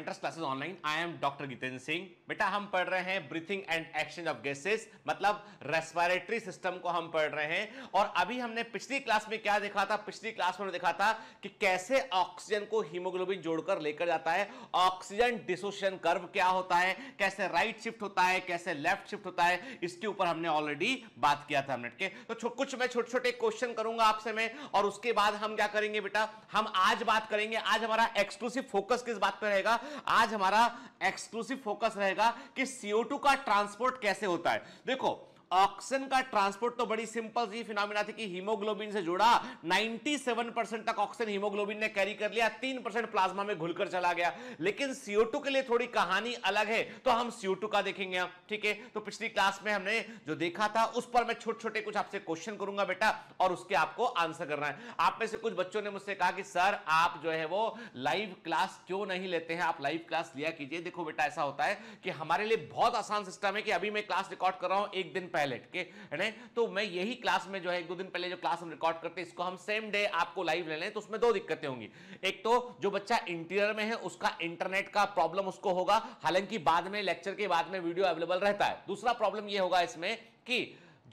Mentors classes online I am doctor Gitendra Singh बेटा हम पढ़ रहे हैं breathing and exchange of gases मतलब रेस्पिरेटरी सिस्टम को हम पढ़ रहे हैं और अभी हमने पिछली क्लास में क्या देखा था पिछली क्लास में देखा था कि कैसे ऑक्सीजन को हीमोग्लोबिन जोड़कर लेकर जाता है ऑक्सीजन डिसोशन कर्व क्या होता है कैसे राइट right शिफ्ट होता है कैसे लेफ्ट शिफ्ट होता है इसके ऊपर हमने ऑलरेडी बात किया था हमने के तो कुछ मैं छोटे छोटे क्वेश्चन करूंगा आपसे मैं और उसके बाद हम क्या करेंगे बेटा हम आज बात करेंगे आज हमारा एक्सक्लूसिव फोकस किस बात पर रहेगा आज हमारा एक्सक्लूसिव फोकस रहेगा कि सीओ का ट्रांसपोर्ट कैसे होता है देखो ऑक्सीजन का ट्रांसपोर्ट तो बड़ी सिंपल सी फिनोमिना थी कि हीमोग्लोबिन से जुड़ा 97 परसेंट तक ऑक्सीजन हीमोग्लोबिन ने कैरी कर लिया 3 परसेंट प्लाज्मा में घुलकर चला गया लेकिन CO2 के लिए थोड़ी कहानी अलग है तो हम CO2 का देखेंगे ठीक है तो पिछली क्लास में हमने जो देखा था उस पर मैं छोटे छुट छोटे कुछ आपसे क्वेश्चन करूंगा बेटा और उसके आपको आंसर करना है आप में से कुछ बच्चों ने मुझसे कहा कि सर आप जो है वो लाइव क्लास क्यों नहीं लेते हैं आप लाइव क्लास लिया कीजिए देखो बेटा ऐसा होता है कि हमारे लिए बहुत आसान सिस्टम है कि अभी मैं क्लास रिकॉर्ड कर रहा हूं एक दिन पहले पैलेट के है ना तो मैं यही क्लास में जो है एक दो दिन पहले जो क्लास हम रिकॉर्ड करते हैं इसको हम सेम डे आपको लाइव ले लें तो उसमें दो दिक्कतें होंगी एक तो जो बच्चा इंटीरियर में है उसका इंटरनेट का प्रॉब्लम उसको होगा हालांकि बाद में लेक्चर के बाद में वीडियो अवेलेबल रहता है दूसरा प्रॉब्लम यह होगा इसमें कि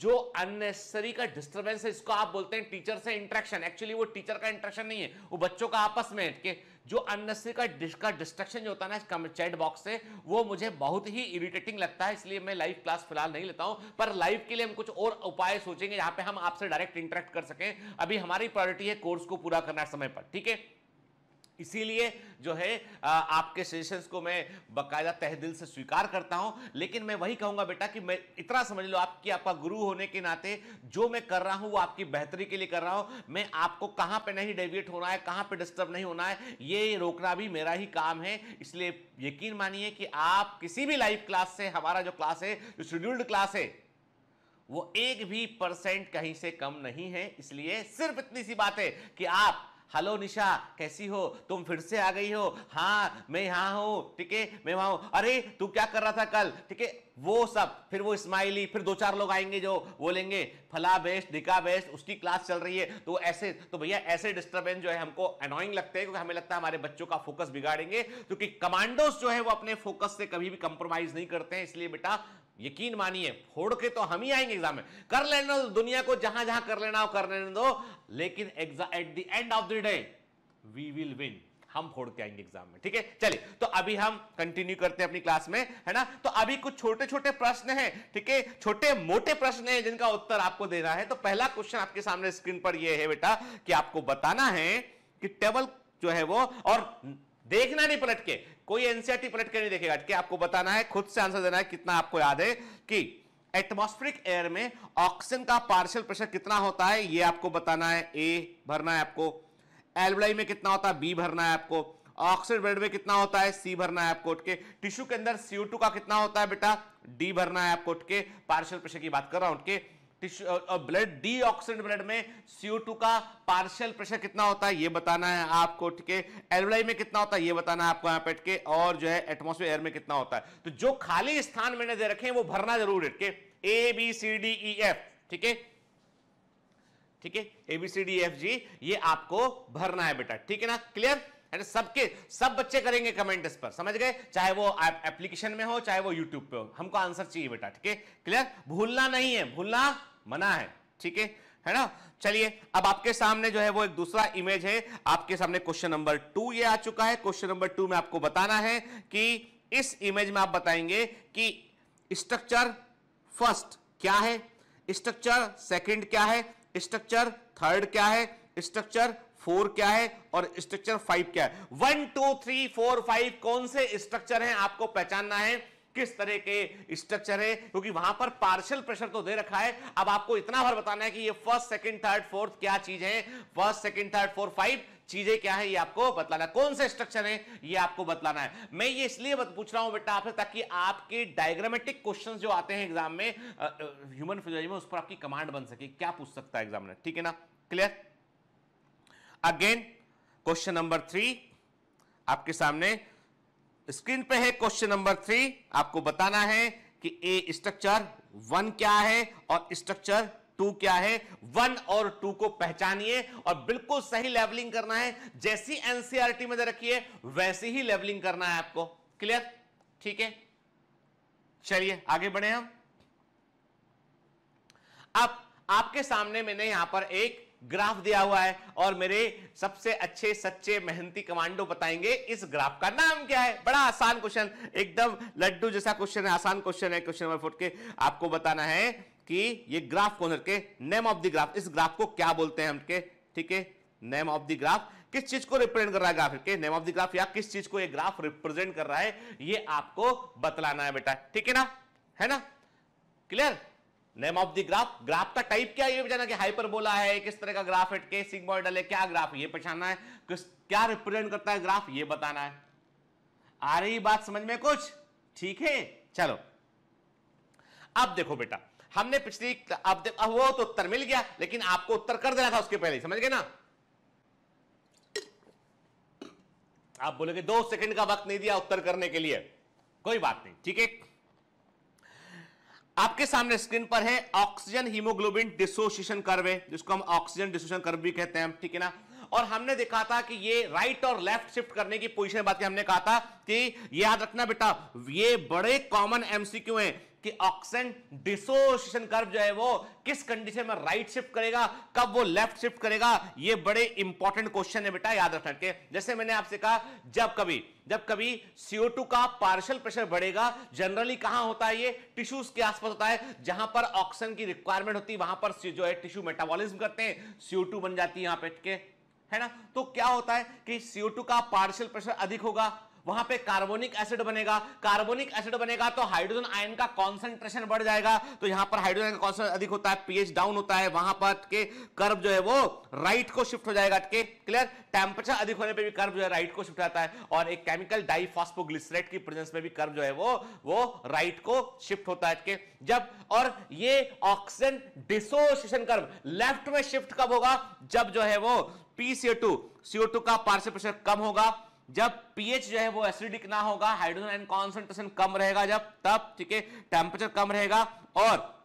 जो अननेसेसरी का डिस्टरबेंस है इसको आप बोलते हैं टीचर से इंट्रैक्शन एक्चुअली वो टीचर का इंट्रैक्शन नहीं है वो बच्चों का आपस में के जो अननेसरी का डिश का डिस्ट्रक्शन जो होता है ना चैट बॉक्स से वो मुझे बहुत ही इरिटेटिंग लगता है इसलिए मैं लाइव क्लास फिलहाल नहीं लेता हूं पर लाइव के लिए हम कुछ और उपाय सोचेंगे जहां पे हम आपसे डायरेक्ट इंटरेक्ट कर सकें अभी हमारी प्रायोरिटी है कोर्स को पूरा करना समय पर ठीक है इसीलिए जो है आपके सजेशंस को मैं बकायदा तह दिल से स्वीकार करता हूं लेकिन मैं वही कहूंगा बेटा कि मैं इतना समझ लो आपकी आपका गुरु होने के नाते जो मैं कर रहा हूं वो आपकी बेहतरी के लिए कर रहा हूं मैं आपको कहां पे नहीं डेविएट होना है कहां पे डिस्टर्ब नहीं होना है ये रोकना भी मेरा ही काम है इसलिए यकीन मानिए कि आप किसी भी लाइव क्लास से हमारा जो क्लास है जो शेड्यूल्ड क्लास है वो एक भी परसेंट कहीं से कम नहीं है इसलिए सिर्फ इतनी सी बात है कि आप हेलो निशा कैसी हो तुम फिर से आ गई हो हाँ मैं यहाँ हूँ ठीक है मैं वहाँ हूँ अरे तू क्या कर रहा था कल ठीक है वो सब फिर वो स्माइली फिर दो चार लोग आएंगे जो बोलेंगे फला बेस्ट ढिका बेस्ट उसकी क्लास चल रही है तो ऐसे तो भैया ऐसे डिस्टर्बेंस जो है हमको अनोइंग लगते हैं क्योंकि हमें लगता है हमारे बच्चों का फोकस बिगाड़ेंगे क्योंकि कमांडोस जो है वो अपने फोकस से कभी भी कंप्रोमाइज नहीं करते हैं इसलिए बेटा यकीन मानिए फोड़ के तो हम ही आएंगे एग्जाम में कर लेना दुनिया को जहां जहां कर लेना हो कर लेने दो लेकिन at the end of the day we will win हम फोड़ के आएंगे एग्जाम में ठीक है चलिए तो अभी हम कंटिन्यू करते हैं अपनी क्लास में है ना तो अभी कुछ छोटे छोटे प्रश्न हैं ठीक है छोटे मोटे प्रश्न हैं जिनका उत्तर आपको देना है तो पहला क्वेश्चन आपके सामने स्क्रीन पर यह है बेटा कि आपको बताना है कि टेबल जो है वो और देखना नहीं पलट के कोई एनसीआरटी पलट के नहीं देखेगा कि आपको बताना है खुद से आंसर देना है कितना आपको याद है कि एटमॉस्फेरिक एयर में ऑक्सीजन का पार्शियल प्रेशर कितना होता है ये आपको बताना है ए भरना है आपको एल्बलाई में कितना होता है बी भरना है आपको ऑक्सीजन ब्लड में कितना होता है सी भरना है आपको उठके टिश्यू के अंदर सीओ का कितना होता है बेटा डी भरना है आपको उठके पार्शियल प्रेशर की बात कर रहा हूं उठके tissue blood deoxidant blood में CO2 का पार्शियल प्रेशर कितना होता है ये बताना है आपको ठीक है एलवलाई में कितना होता है ये बताना है आपको यहाँ ठीक के और जो है एटमोसफेयर एयर में कितना होता है तो जो खाली स्थान मैंने दे रखे हैं वो भरना जरूर है ठीक है A B C D E F ठीक है ठीक है A B C D F G ये आपको भरना है बेटा ठीक है ना क्लियर ना सबके सब बच्चे करेंगे कमेंट इस पर समझ गए चाहे वो एप्लीकेशन में हो चाहे वो यूट्यूब पे हो हमको आंसर चाहिए बेटा ठीक है क्लियर भूलना नहीं है भूलना मना है ठीक है है ना चलिए अब आपके सामने जो है वो एक दूसरा इमेज है आपके सामने क्वेश्चन नंबर टू ये आ चुका है क्वेश्चन नंबर टू में आपको बताना है कि इस इमेज में आप बताएंगे कि स्ट्रक्चर फर्स्ट क्या है स्ट्रक्चर सेकंड क्या है स्ट्रक्चर थर्ड क्या है स्ट्रक्चर फोर क्या है और स्ट्रक्चर फाइव क्या है one two three four five कौन से स्ट्रक्चर हैं आपको पहचानना है किस तरह के स्ट्रक्चर है क्योंकि वहां पर पार्शियल प्रेशर तो दे रखा है अब आपको इतना भर बताना है कि ये फर्स्ट सेकंड थर्ड फोर्थ क्या चीज है first second third fourth five चीजें क्या है ये आपको बतलाना है कौन से स्ट्रक्चर है ये आपको बतलाना है मैं ये इसलिए पूछ रहा हूं बेटा आपसे ताकि आपके डायग्रामेटिक क्वेश्चन जो आते हैं एग्जाम में ह्यूमन फिजोलॉजी में उस पर आपकी कमांड बन सके क्या पूछ सकता है एग्जाम में ठीक है ना clear again question number three आपके सामने स्क्रीन पे है क्वेश्चन नंबर थ्री आपको बताना है कि ए स्ट्रक्चर वन क्या है और स्ट्रक्चर टू क्या है वन और टू को पहचानिए और बिल्कुल सही लेवलिंग करना है जैसी एनसीआरटी e में रखिए वैसी ही लेवलिंग करना है आपको क्लियर ठीक है चलिए आगे बढ़े हम अब आपके सामने मैंने यहां पर एक ग्राफ दिया हुआ है और मेरे सबसे अच्छे सच्चे मेहनती कमांडो बताएंगे इस ग्राफ का नाम क्या है बड़ा आसान क्वेश्चन एकदम लड्डू जैसा क्वेश्चन है आसान क्वेश्चन है क्वेश्चन नंबर फोर के आपको बताना है कि ये ग्राफ कौन के नेम ऑफ द ग्राफ इस ग्राफ को क्या बोलते हैं हम ठीक है नेम ऑफ द ग्राफ किस चीज को रिप्रेजेंट कर रहा है ग्राफ के नेम ऑफ द ग्राफ या किस चीज को ये ग्राफ रिप्रेजेंट कर रहा है ये आपको बतलाना है बेटा ठीक है ना है ना clear name of the graph graph का टाइप क्या ये पहचाना कि हाइपर बोला है किस तरह का ग्राफ है के सिग्मोइडल डाले क्या ग्राफ ये पहचानना है किस क्या रिप्रेजेंट करता है ग्राफ ये बताना है आ रही बात समझ में कुछ ठीक है चलो अब देखो बेटा हमने पिछली अब अब वो तो उत्तर मिल गया लेकिन आपको उत्तर कर देना था उसके पहले समझ गए ना आप बोलोगे दो सेकंड का वक्त नहीं दिया उत्तर करने के लिए कोई बात नहीं ठीक है आपके सामने स्क्रीन पर है ऑक्सीजन हीमोग्लोबिन डिसोसिएशन कर्व है जिसको हम ऑक्सीजन डिसोसिएशन कर्व भी कहते हैं ठीक है ना और हमने देखा था कि ये राइट और लेफ्ट शिफ्ट करने की पोजीशन बात की हमने कहा था कि याद रखना बेटा ये बड़े कॉमन एमसीक्यू हैं कि ऑक्सीजन डिसोसिएशन कर्व जो है वो किस कंडीशन में राइट शिफ्ट करेगा कब वो लेफ्ट शिफ्ट करेगा ये बड़े इंपॉर्टेंट क्वेश्चन है बेटा याद रखना के जैसे मैंने आपसे कहा जब कभी जब कभी CO2 का पार्शियल प्रेशर बढ़ेगा जनरली कहां होता है ये टिश्यूज के आसपास होता है जहां पर ऑक्सीजन की रिक्वायरमेंट होती है वहां पर जो है टिश्यू मेटाबॉलिज्म करते हैं CO2 बन जाती है यहां पे के है ना तो क्या होता है कि CO2 का पार्शियल प्रेशर अधिक होगा वहां पे कार्बोनिक एसिड बनेगा कार्बोनिक एसिड बनेगा तो हाइड्रोजन आयन का कॉन्सेंट्रेशन बढ़ जाएगा तो यहां पर हाइड्रोजन का कॉन्सेंट्रेशन अधिक होता है पीएच डाउन होता है वहां पर के कर्व जो है वो राइट को शिफ्ट हो जाएगा के क्लियर टेम्परेचर अधिक होने पर भी कर्व जो है राइट को शिफ्ट होता है और एक केमिकल डाइफॉस्पोग्लिसरेट की प्रेजेंस में भी कर्व जो है वो वो राइट को शिफ्ट होता है जब और ये ऑक्सीजन डिसोसिएशन कर्व लेफ्ट में शिफ्ट कब होगा जब जो है वो पीसीओ टू सीओ टू का पार्शियल प्रेशर कम होगा जब पीएच जो है वो एसिडिक ना होगा हाइड्रोजन एंड कॉन्सेंट्रेशन कम रहेगा जब तब ठीक है टेम्परेचर कम रहेगा और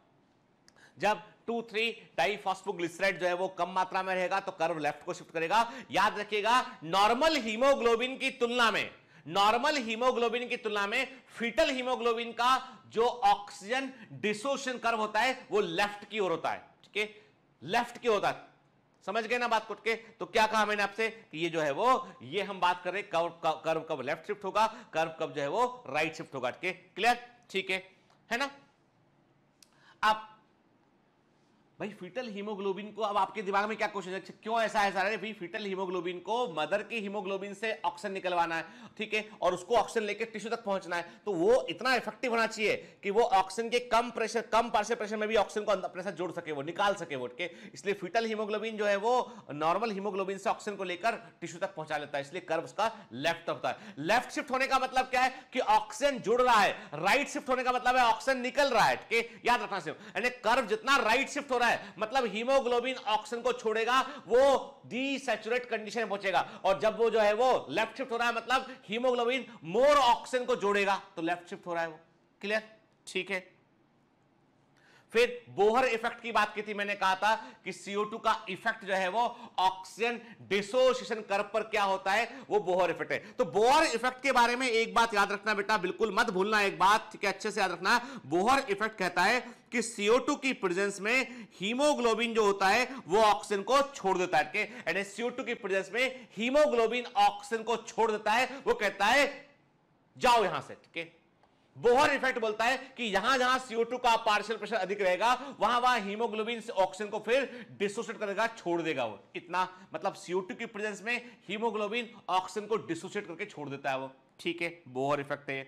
जब टू थ्री डाइफॉस्फोग्लिसराइड जो है वो कम मात्रा में रहेगा तो कर्व लेफ्ट को शिफ्ट करेगा याद रखिएगा नॉर्मल हीमोग्लोबिन की तुलना में नॉर्मल हीमोग्लोबिन की तुलना में फीटल हीमोग्लोबिन का जो ऑक्सीजन डिसोशन कर्व होता है वो लेफ्ट की ओर होता है ठीक है लेफ्ट की होता है समझ गए ना बात कुट के तो क्या कहा मैंने आपसे कि ये जो है वो ये हम बात कर रहे कर्व कर्व कब लेफ्ट शिफ्ट होगा कर्व कब जो है वो राइट शिफ्ट होगा क्लियर ठीक है है ना अब भाई फीटल हीमोग्लोबिन को अब आपके दिमाग में क्या क्वेश्चन है अच्छा, क्यों ऐसा है अरे भाई फीटल हीमोग्लोबिन को मदर के हीमोग्लोबिन से ऑक्सीजन निकलवाना है ठीक है और उसको ऑक्सीजन लेकर टिश्यू तक पहुंचना है तो वो इतना इफेक्टिव होना चाहिए कि वो ऑक्सीजन के कम प्रेशर कम पार्शियल प्रेशर में भी ऑक्सीजन को अपने साथ जोड़ सके वो निकाल सके वो है इसलिए फीटल हीमोग्लोबिन जो है वो नॉर्मल हीमोग्लोबिन से ऑक्सीजन को लेकर टिश्यू तक पहुंचा लेता है इसलिए कर्व उसका लेफ्ट होता है लेफ्ट शिफ्ट होने का मतलब क्या है कि ऑक्सीजन जुड़ रहा है राइट शिफ्ट होने का मतलब है ऑक्सीजन निकल रहा है याद रखना सिर्फ यानी कर्व जितना राइट शिफ्ट हो रहा है है मतलब हीमोग्लोबिन ऑक्सीजन को छोड़ेगा वो डीसेचुरेट कंडीशन में पहुंचेगा और जब वो जो है वो लेफ्ट शिफ्ट हो रहा है मतलब हीमोग्लोबिन मोर ऑक्सीजन को जोड़ेगा तो लेफ्ट शिफ्ट हो रहा है वो क्लियर ठीक है फिर बोहर इफेक्ट की बात की थी मैंने कहा था कि CO2 का इफेक्ट जो है वो ऑक्सीजन डिसोसिएशन कर्व पर क्या होता है वो बोहर इफेक्ट है तो बोहर इफेक्ट के बारे में एक बात याद रखना बेटा बिल्कुल मत भूलना एक बात ठीक है अच्छे से याद रखना बोहर इफेक्ट कहता है कि CO2 की प्रेजेंस में हीमोग्लोबिन जो होता है वो ऑक्सीजन को छोड़ देता है यानी CO2 की प्रेजेंस में हीमोग्लोबिन ऑक्सीजन को छोड़ देता है वो कहता है जाओ यहां से ठीक है बोहर इफेक्ट बोलता है कि यहां जहां CO2 का पार्शियल प्रेशर अधिक रहेगा वहां वहां हीमोग्लोबिन से ऑक्सीजन को फिर डिसोसिएट करेगा छोड़ देगा वो इतना मतलब CO2 की प्रेजेंस में हीमोग्लोबिन ऑक्सीजन को डिसोसिएट करके छोड़ देता है वो ठीक है बोहर इफेक्ट है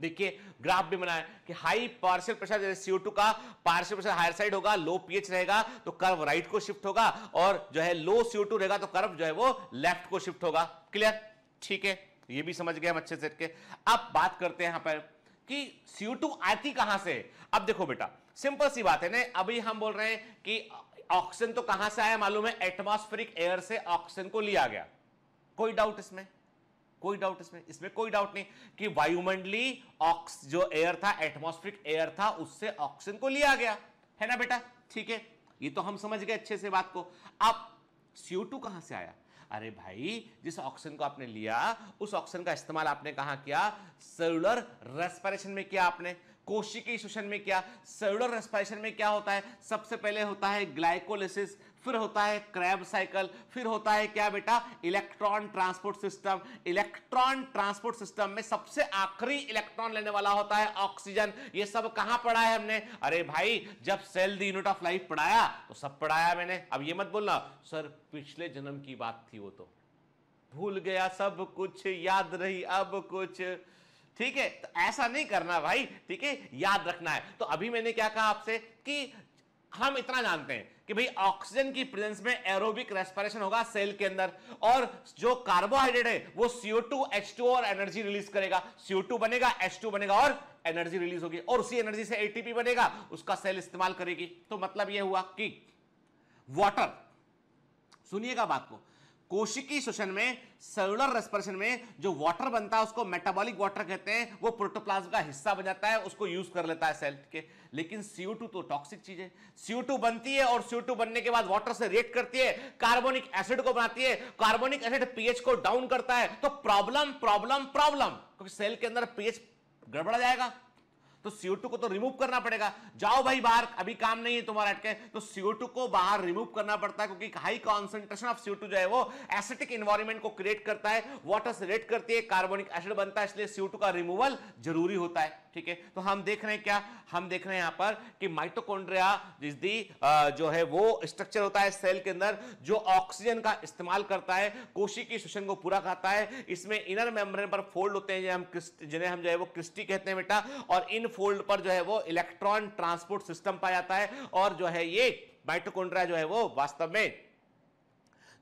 देखिए ग्राफ भी बनाया कि हाई पार्शियल प्रेशर जैसे CO2 का पार्शियल प्रेशर हायर साइड होगा लो पीएच रहेगा तो कर्व राइट को शिफ्ट होगा और जो है लो CO2 रहेगा तो कर्व जो है वो लेफ्ट को शिफ्ट होगा क्लियर ठीक है ये भी समझ गए हम अच्छे से के अब बात करते हैं यहां पर कि CO2 आती कहां से अब देखो बेटा सिंपल सी बात है ना अभी हम बोल रहे हैं कि ऑक्सीजन तो कहां से आया मालूम है एटमॉस्फेरिक एयर से ऑक्सीजन को लिया गया कोई डाउट इसमें कोई डाउट इसमें इसमें कोई डाउट नहीं कि वायुमंडली ऑक्स जो एयर था एटमॉस्फेरिक एयर था उससे ऑक्सीजन को लिया गया है ना बेटा ठीक है ये तो हम समझ गए अच्छे से बात को अब CO2 कहां से आया अरे भाई जिस ऑक्सीजन को आपने लिया उस ऑक्सीजन का इस्तेमाल आपने कहा किया सेलुलर रेस्पिरेशन में किया आपने कोशिकी शोषण में क्या सेलुलर रेस्पिरेशन में क्या होता है सबसे पहले होता है ग्लाइकोलिसिस फिर होता है क्रैब साइकिल फिर होता है क्या बेटा electron transport system electron transport system में सबसे आखिरी इलेक्ट्रॉन लेने वाला होता है ऑक्सीजन ये सब कहां पढ़ा है हमने अरे भाई जब cell the unit of life पढ़ाया तो सब पढ़ाया मैंने अब ये मत बोलना सर पिछले जन्म की बात थी वो तो भूल गया सब कुछ याद रही अब कुछ ठीक है तो ऐसा नहीं करना भाई ठीक है याद रखना है तो अभी मैंने क्या कहा आपसे कि हम इतना जानते हैं कि भाई ऑक्सीजन की प्रेजेंस में एरोबिक रेस्पिरेशन होगा सेल के अंदर और जो कार्बोहाइड्रेट है वो CO2 टू और एनर्जी रिलीज करेगा CO2 बनेगा H2 बनेगा और एनर्जी रिलीज होगी और उसी एनर्जी से एटीपी बनेगा उसका सेल इस्तेमाल करेगी तो मतलब यह हुआ कि वाटर सुनिएगा बात को कोशिकी शोषण में सेलुलर रेस्पिरेशन में जो वाटर बनता है उसको मेटाबॉलिक वाटर कहते हैं वो प्रोटोप्लाज्म का हिस्सा बन जाता है उसको यूज कर लेता है सेल के लेकिन सीओ तो टॉक्सिक चीज है सीओ बनती है और सीओ बनने के बाद वाटर से रिएक्ट करती है कार्बोनिक एसिड को बनाती है कार्बोनिक एसिड पीएच को डाउन करता है तो प्रॉब्लम प्रॉब्लम प्रॉब्लम क्योंकि सेल के अंदर पीएच गड़बड़ा जाएगा तो सीओ को तो रिमूव करना पड़ेगा जाओ भाई बाहर अभी काम नहीं है तुम्हारा अटके तो सीओ को बाहर रिमूव करना पड़ता है क्योंकि हाई कॉन्सेंट्रेशन ऑफ सीओ जो है वो एसिटिक इन्वायरमेंट को क्रिएट करता है वाटर सेट करती है कार्बोनिक एसिड बनता है इसलिए सीओ का रिमूवल जरूरी होता है ठीक है तो हम देख रहे हैं क्या हम देख रहे हैं यहां पर कि माइटोकॉन्ड्रिया जिस दी जो है वो स्ट्रक्चर होता है सेल के अंदर जो ऑक्सीजन का इस्तेमाल करता है कोशी की शोषण को पूरा करता है इसमें इनर मेम्ब्रेन पर फोल्ड होते हैं जिन्हें हम जो है वो क्रिस्टी कहते हैं बेटा और इन फोल्ड पर जो है वो इलेक्ट्रॉन ट्रांसपोर्ट सिस्टम पाया जाता है और जो है ये माइटोकोड्रा जो है वो वास्तव में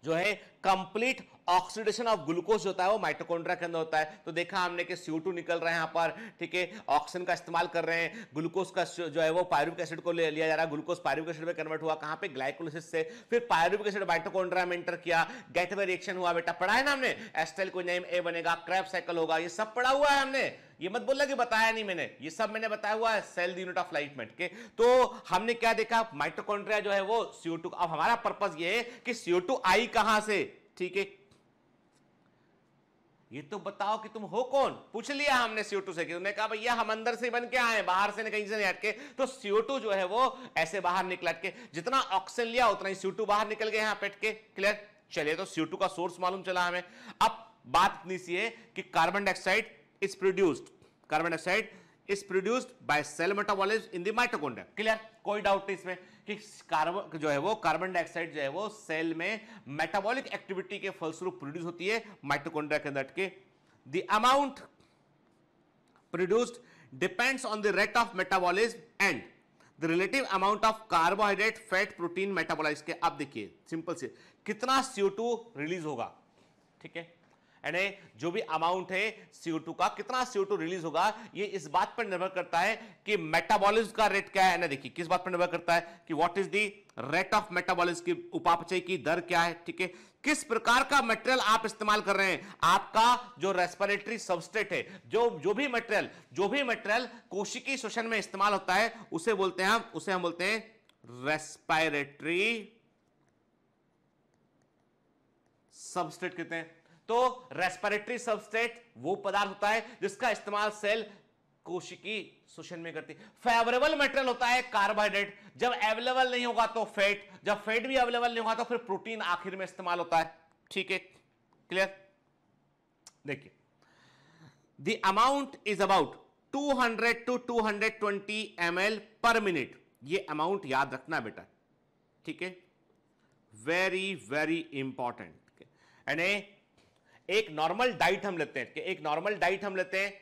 जो है कंप्लीट ऑक्सीडेशन ऑफ ग्लूकोज होता है वो माइटोकोड्रा के अंदर होता है तो देखा हमने कि सीओ टू निकल रहा है यहाँ पर ठीक है ऑक्सीजन का इस्तेमाल कर रहे हैं ग्लूकोज का जो है वो पायरुविक एसिड को लिया जा रहा है ग्लूकोज पायरुविक एसिड में कन्वर्ट हुआ कहाँ पे ग्लाइकोलिसिस से फिर पायरुविक एसिड माइटोकोड्रा में एंटर किया गेटवे रिएक्शन हुआ बेटा पढ़ा है ना हमने एस्टेल को नेम ए बनेगा क्रैप साइकिल होगा ये सब पढ़ा हुआ है हमने ये मत बोलना कि बताया नहीं मैंने ये सब मैंने बताया हुआ है सेल यूनिट ऑफ लाइफ मेट के तो हमने क्या देखा माइट्रोकॉन्ट्रिया जो है वो सीओ अब हमारा पर्पज ये है कि सीओ टू आई कहां से ठीक है ये तो बताओ कि तुम हो कौन पूछ लिया हमने सीओ टू से कि तुमने कहा भैया हम अंदर से बन के आए बाहर से कहीं से नहीं हटके तो सीओ टू जो है वो ऐसे बाहर निकल के जितना ऑक्सीजन लिया उतना ही सीओ टू बाहर निकल गए यहां पेट के क्लियर चलिए तो सीओ टू का सोर्स मालूम चला हमें अब बात इतनी सी है कि carbon dioxide is produced carbon dioxide is produced by cell metabolism in the mitochondria clear koi doubt isme कि कार्बन जो है वो कार्बन डाइऑक्साइड जो है वो सेल में मेटाबॉलिक एक्टिविटी के फलस्वरूप प्रोड्यूस होती है माइटोकॉन्ड्रिया के अंदर के the amount produced depends on the rate of metabolism and the relative amount of carbohydrate fat protein metabolise के आप देखिए सिंपल से कितना सीओ रिलीज होगा ठीक है यानी जो भी अमाउंट है CO2 का कितना CO2 रिलीज होगा ये इस बात पर निर्भर करता है कि मेटाबॉलिज्म का रेट क्या है ना देखिए किस बात पर निर्भर करता है कि what is the rate of metabolism की उपापचय की दर क्या है ठीक है किस प्रकार का मटेरियल आप इस्तेमाल कर रहे हैं आपका जो रेस्पिरेटरी सबस्टेट है जो जो भी मटेरियल जो भी मटेरियल कोशिकी शोषण में इस्तेमाल होता है उसे बोलते हैं हम उसे हम बोलते हैं रेस्पायरेटरी सबस्टेट कहते हैं तो रेस्पिरेटरी सबस्टेट वो पदार्थ होता है जिसका इस्तेमाल सेल कोशिकी शोषण में करती फेवरेबल मेटेरियल होता है कार्बोहाइड्रेट जब अवेलेबल नहीं होगा तो फैट जब फैट भी अवेलेबल नहीं होगा तो फिर प्रोटीन आखिर में इस्तेमाल होता है ठीक है क्लियर देखिए the amount is about 200 to 220 L per minute ये अमाउंट याद रखना बेटा ठीक है वेरी वेरी इंपॉर्टेंट एंड एक नॉर्मल डाइट हम लेते हैं एक नॉर्मल डाइट हम लेते हैं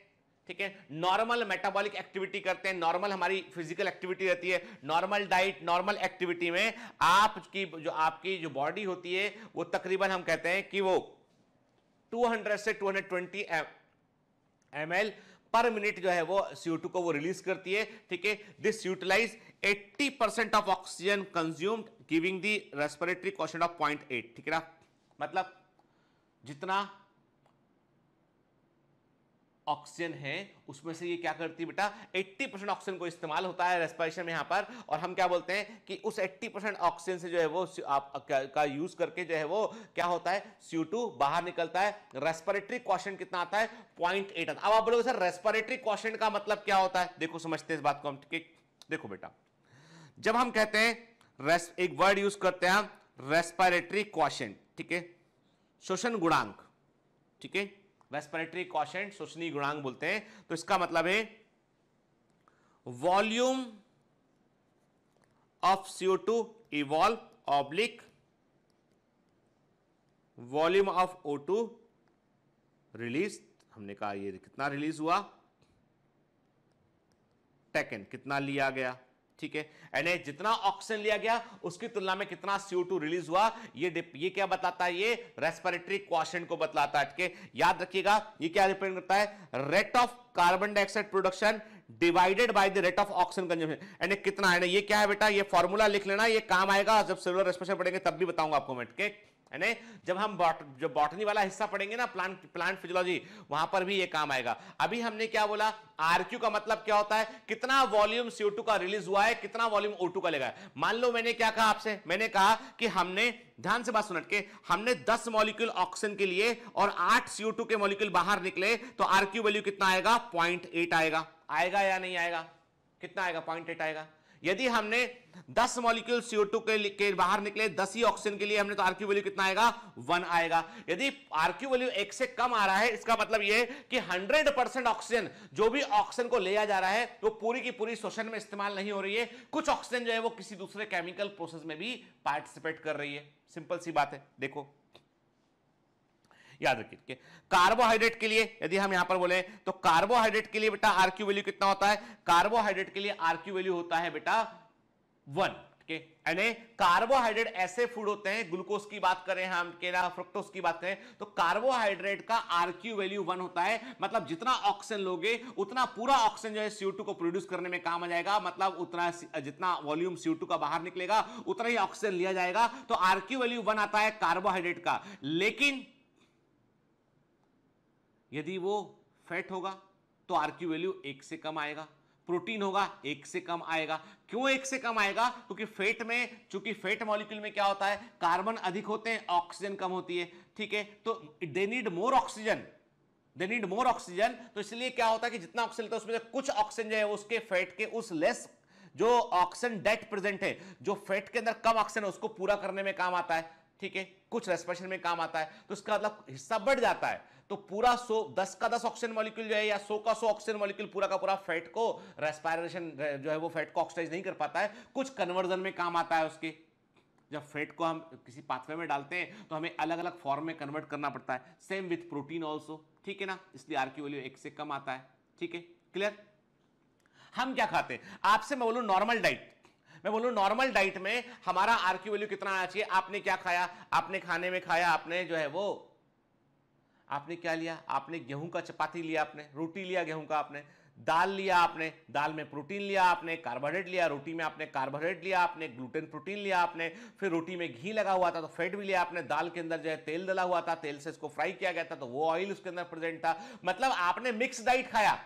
ठीक है नॉर्मल मेटाबॉलिक एक्टिविटी करते हैं नॉर्मल हमारी फिजिकल एक्टिविटी रहती है नॉर्मल डाइट नॉर्मल एक्टिविटी में आपकी जो आपकी जो बॉडी होती है वो तकरीबन हम कहते हैं कि वो 200 से 220 hundred M L per minute जो है वो CO2 को वो रिलीज करती है ठीक है this utilise 80 percent of oxygen consumed giving the respiratory question of point eight ठीक है ना मतलब जितना ऑक्सीजन है उसमें से ये क्या करती है बेटा 80 परसेंट ऑक्सीजन को इस्तेमाल होता है रेस्पिरेशन में यहां पर और हम क्या बोलते हैं कि उस 80 परसेंट ऑक्सीजन से जो है वो आप का यूज करके जो है वो क्या होता है CO2 बाहर निकलता है रेस्पिरेटरी क्वेश्चन कितना आता है पॉइंट एट आता अब आप बोलोगे सर रेस्पिरेटरी क्वेश्चन का मतलब क्या होता है देखो समझते हैं इस बात को हम ठीक देखो बेटा जब हम कहते हैं एक वर्ड यूज करते हैं रेस्पायरेटरी क्वेश्चन ठीक है शोषण गुणांक ठीक है वेस्परेटरी कॉशेंट शोषणी गुणांक बोलते हैं तो इसका मतलब है volume of CO two evolve oblique volume of O two release हमने कहा ये कितना रिलीज हुआ टेकन कितना लिया गया ठीक है यानी जितना ऑक्सीजन लिया गया उसकी तुलना में कितना टू रिलीज हुआ ये ये क्या बताता है ये रेस्पिरेटरी क्वाशन को बतलाता है ठीक है याद रखिएगा ये क्या रिप्रेजेंट करता है rate of carbon dioxide production divided by the rate of oxygen consumption यानी कितना है ये क्या है बेटा ये फॉर्मूला लिख लेना ये काम आएगा जब सिल्वर रेस्पिरेशन पढ़ेंगे तब भी बताऊंगा आपको मैं ठीक है है ना जब हम बॉट जो बॉटनी वाला हिस्सा पढ़ेंगे ना प्लांट प्लांट फिजियोलॉजी वहां पर भी ये काम आएगा अभी हमने क्या बोला आरक्यू का मतलब क्या होता है कितना वॉल्यूम CO2 का रिलीज हुआ है कितना वॉल्यूम O2 का लेगा मान लो मैंने क्या कहा आपसे मैंने कहा कि हमने ध्यान से बात सुनट के हमने 10 मॉलिक्यूल ऑक्सीजन के लिए और 8 CO2 के मॉलिक्यूल बाहर निकले तो आरक्यू वैल्यू कितना आएगा पॉइंट आएगा आएगा या नहीं आएगा कितना आएगा पॉइंट आएगा यदि हमने 10 मॉलिक्यूल CO2 के, के बाहर निकले 10 ही ऑक्सीजन के लिए हमने तो आरक्यू वैल्यू कितना आएगा वन आएगा यदि आरक्यू वैल्यू एक से कम आ रहा है इसका मतलब यह कि 100 परसेंट ऑक्सीजन जो भी ऑक्सीजन को लिया जा रहा है वो तो पूरी की पूरी शोषण में इस्तेमाल नहीं हो रही है कुछ ऑक्सीजन जो है वो किसी दूसरे केमिकल प्रोसेस में भी पार्टिसिपेट कर रही है सिंपल सी बात है देखो याद रखिए कार्बोहाइड्रेट के लिए यदि हम यहां पर बोले तो कार्बोहाइड्रेट के लिए बेटा आर क्यू वैल्यू कितना होता है कार्बोहाइड्रेट के लिए आर क्यू वैल्यू होता है बेटा वन कार्बोहाइड्रेट ऐसे फूड होते हैं ग्लूकोज की बात करें हम केला फ्रुक्टोज की बात करें तो कार्बोहाइड्रेट का आरक्यू वैल्यू वन होता है मतलब जितना ऑक्सीजन लोगे उतना पूरा ऑक्सीजन जो है सीओ टू को प्रोड्यूस करने में काम आ जाएगा मतलब उतना जितना वॉल्यूम सीओ टू का बाहर निकलेगा उतना ही ऑक्सीजन लिया जाएगा तो आरक्यू वैल्यू वन आता है कार्बोहाइड्रेट का लेकिन यदि वो फैट होगा तो आर की वैल्यू एक से कम आएगा प्रोटीन होगा एक से कम आएगा क्यों एक से कम आएगा क्योंकि फेट में चूंकि फेट मॉलिक्यूल में क्या होता है कार्बन अधिक होते हैं ऑक्सीजन कम होती है ठीक है तो they need more oxygen they need more oxygen तो इसलिए क्या होता है कि जितना ऑक्सीजन होता है उसमें से कुछ ऑक्सीजन जो है उसके फैट के उस लेस जो ऑक्सीजन डेट प्रेजेंट है जो फैट के अंदर कम ऑक्सीजन है उसको पूरा करने में काम आता है ठीक है कुछ रेस्पिरेशन में काम आता है तो इसका मतलब हिस्सा बढ़ जाता है तो पूरा सो दस का दस ऑक्सीजन मॉलिक्यूल जो है या सो का सो ऑक्सीजन मॉलिक्यूल पूरा का पूरा फैट को रेस्पायरेशन जो है वो फैट को ऑक्सीडाइज नहीं कर पाता है कुछ कन्वर्जन में काम आता है उसके जब फैट को हम किसी पाथवे में डालते हैं तो हमें अलग अलग फॉर्म में कन्वर्ट करना पड़ता है सेम विथ प्रोटीन ऑल्सो ठीक है ना इसलिए आर की वैल्यू एक से कम आता है ठीक है क्लियर हम क्या खाते हैं आपसे मैं बोलूं नॉर्मल डाइट मैं बोलूं नॉर्मल डाइट में हमारा आर की वैल्यू कितना आना चाहिए आपने क्या खाया आपने खाने में खाया आपने जो है वो आपने क्या लिया आपने गेहूं का चपाती लिया आपने रोटी लिया गेहूं का आपने दाल लिया आपने दाल में प्रोटीन लिया आपने कार्बोहाइड्रेट लिया रोटी में आपने कार्बोहाइड्रेट लिया आपने ग्लूटेन प्रोटीन लिया आपने फिर रोटी में घी लगा हुआ था तो फैट भी लिया आपने दाल के अंदर जो है तेल डला हुआ था तेल से इसको फ्राई किया गया था तो वो ऑयल उसके अंदर प्रेजेंट था मतलब आपने मिक्स डाइट खाया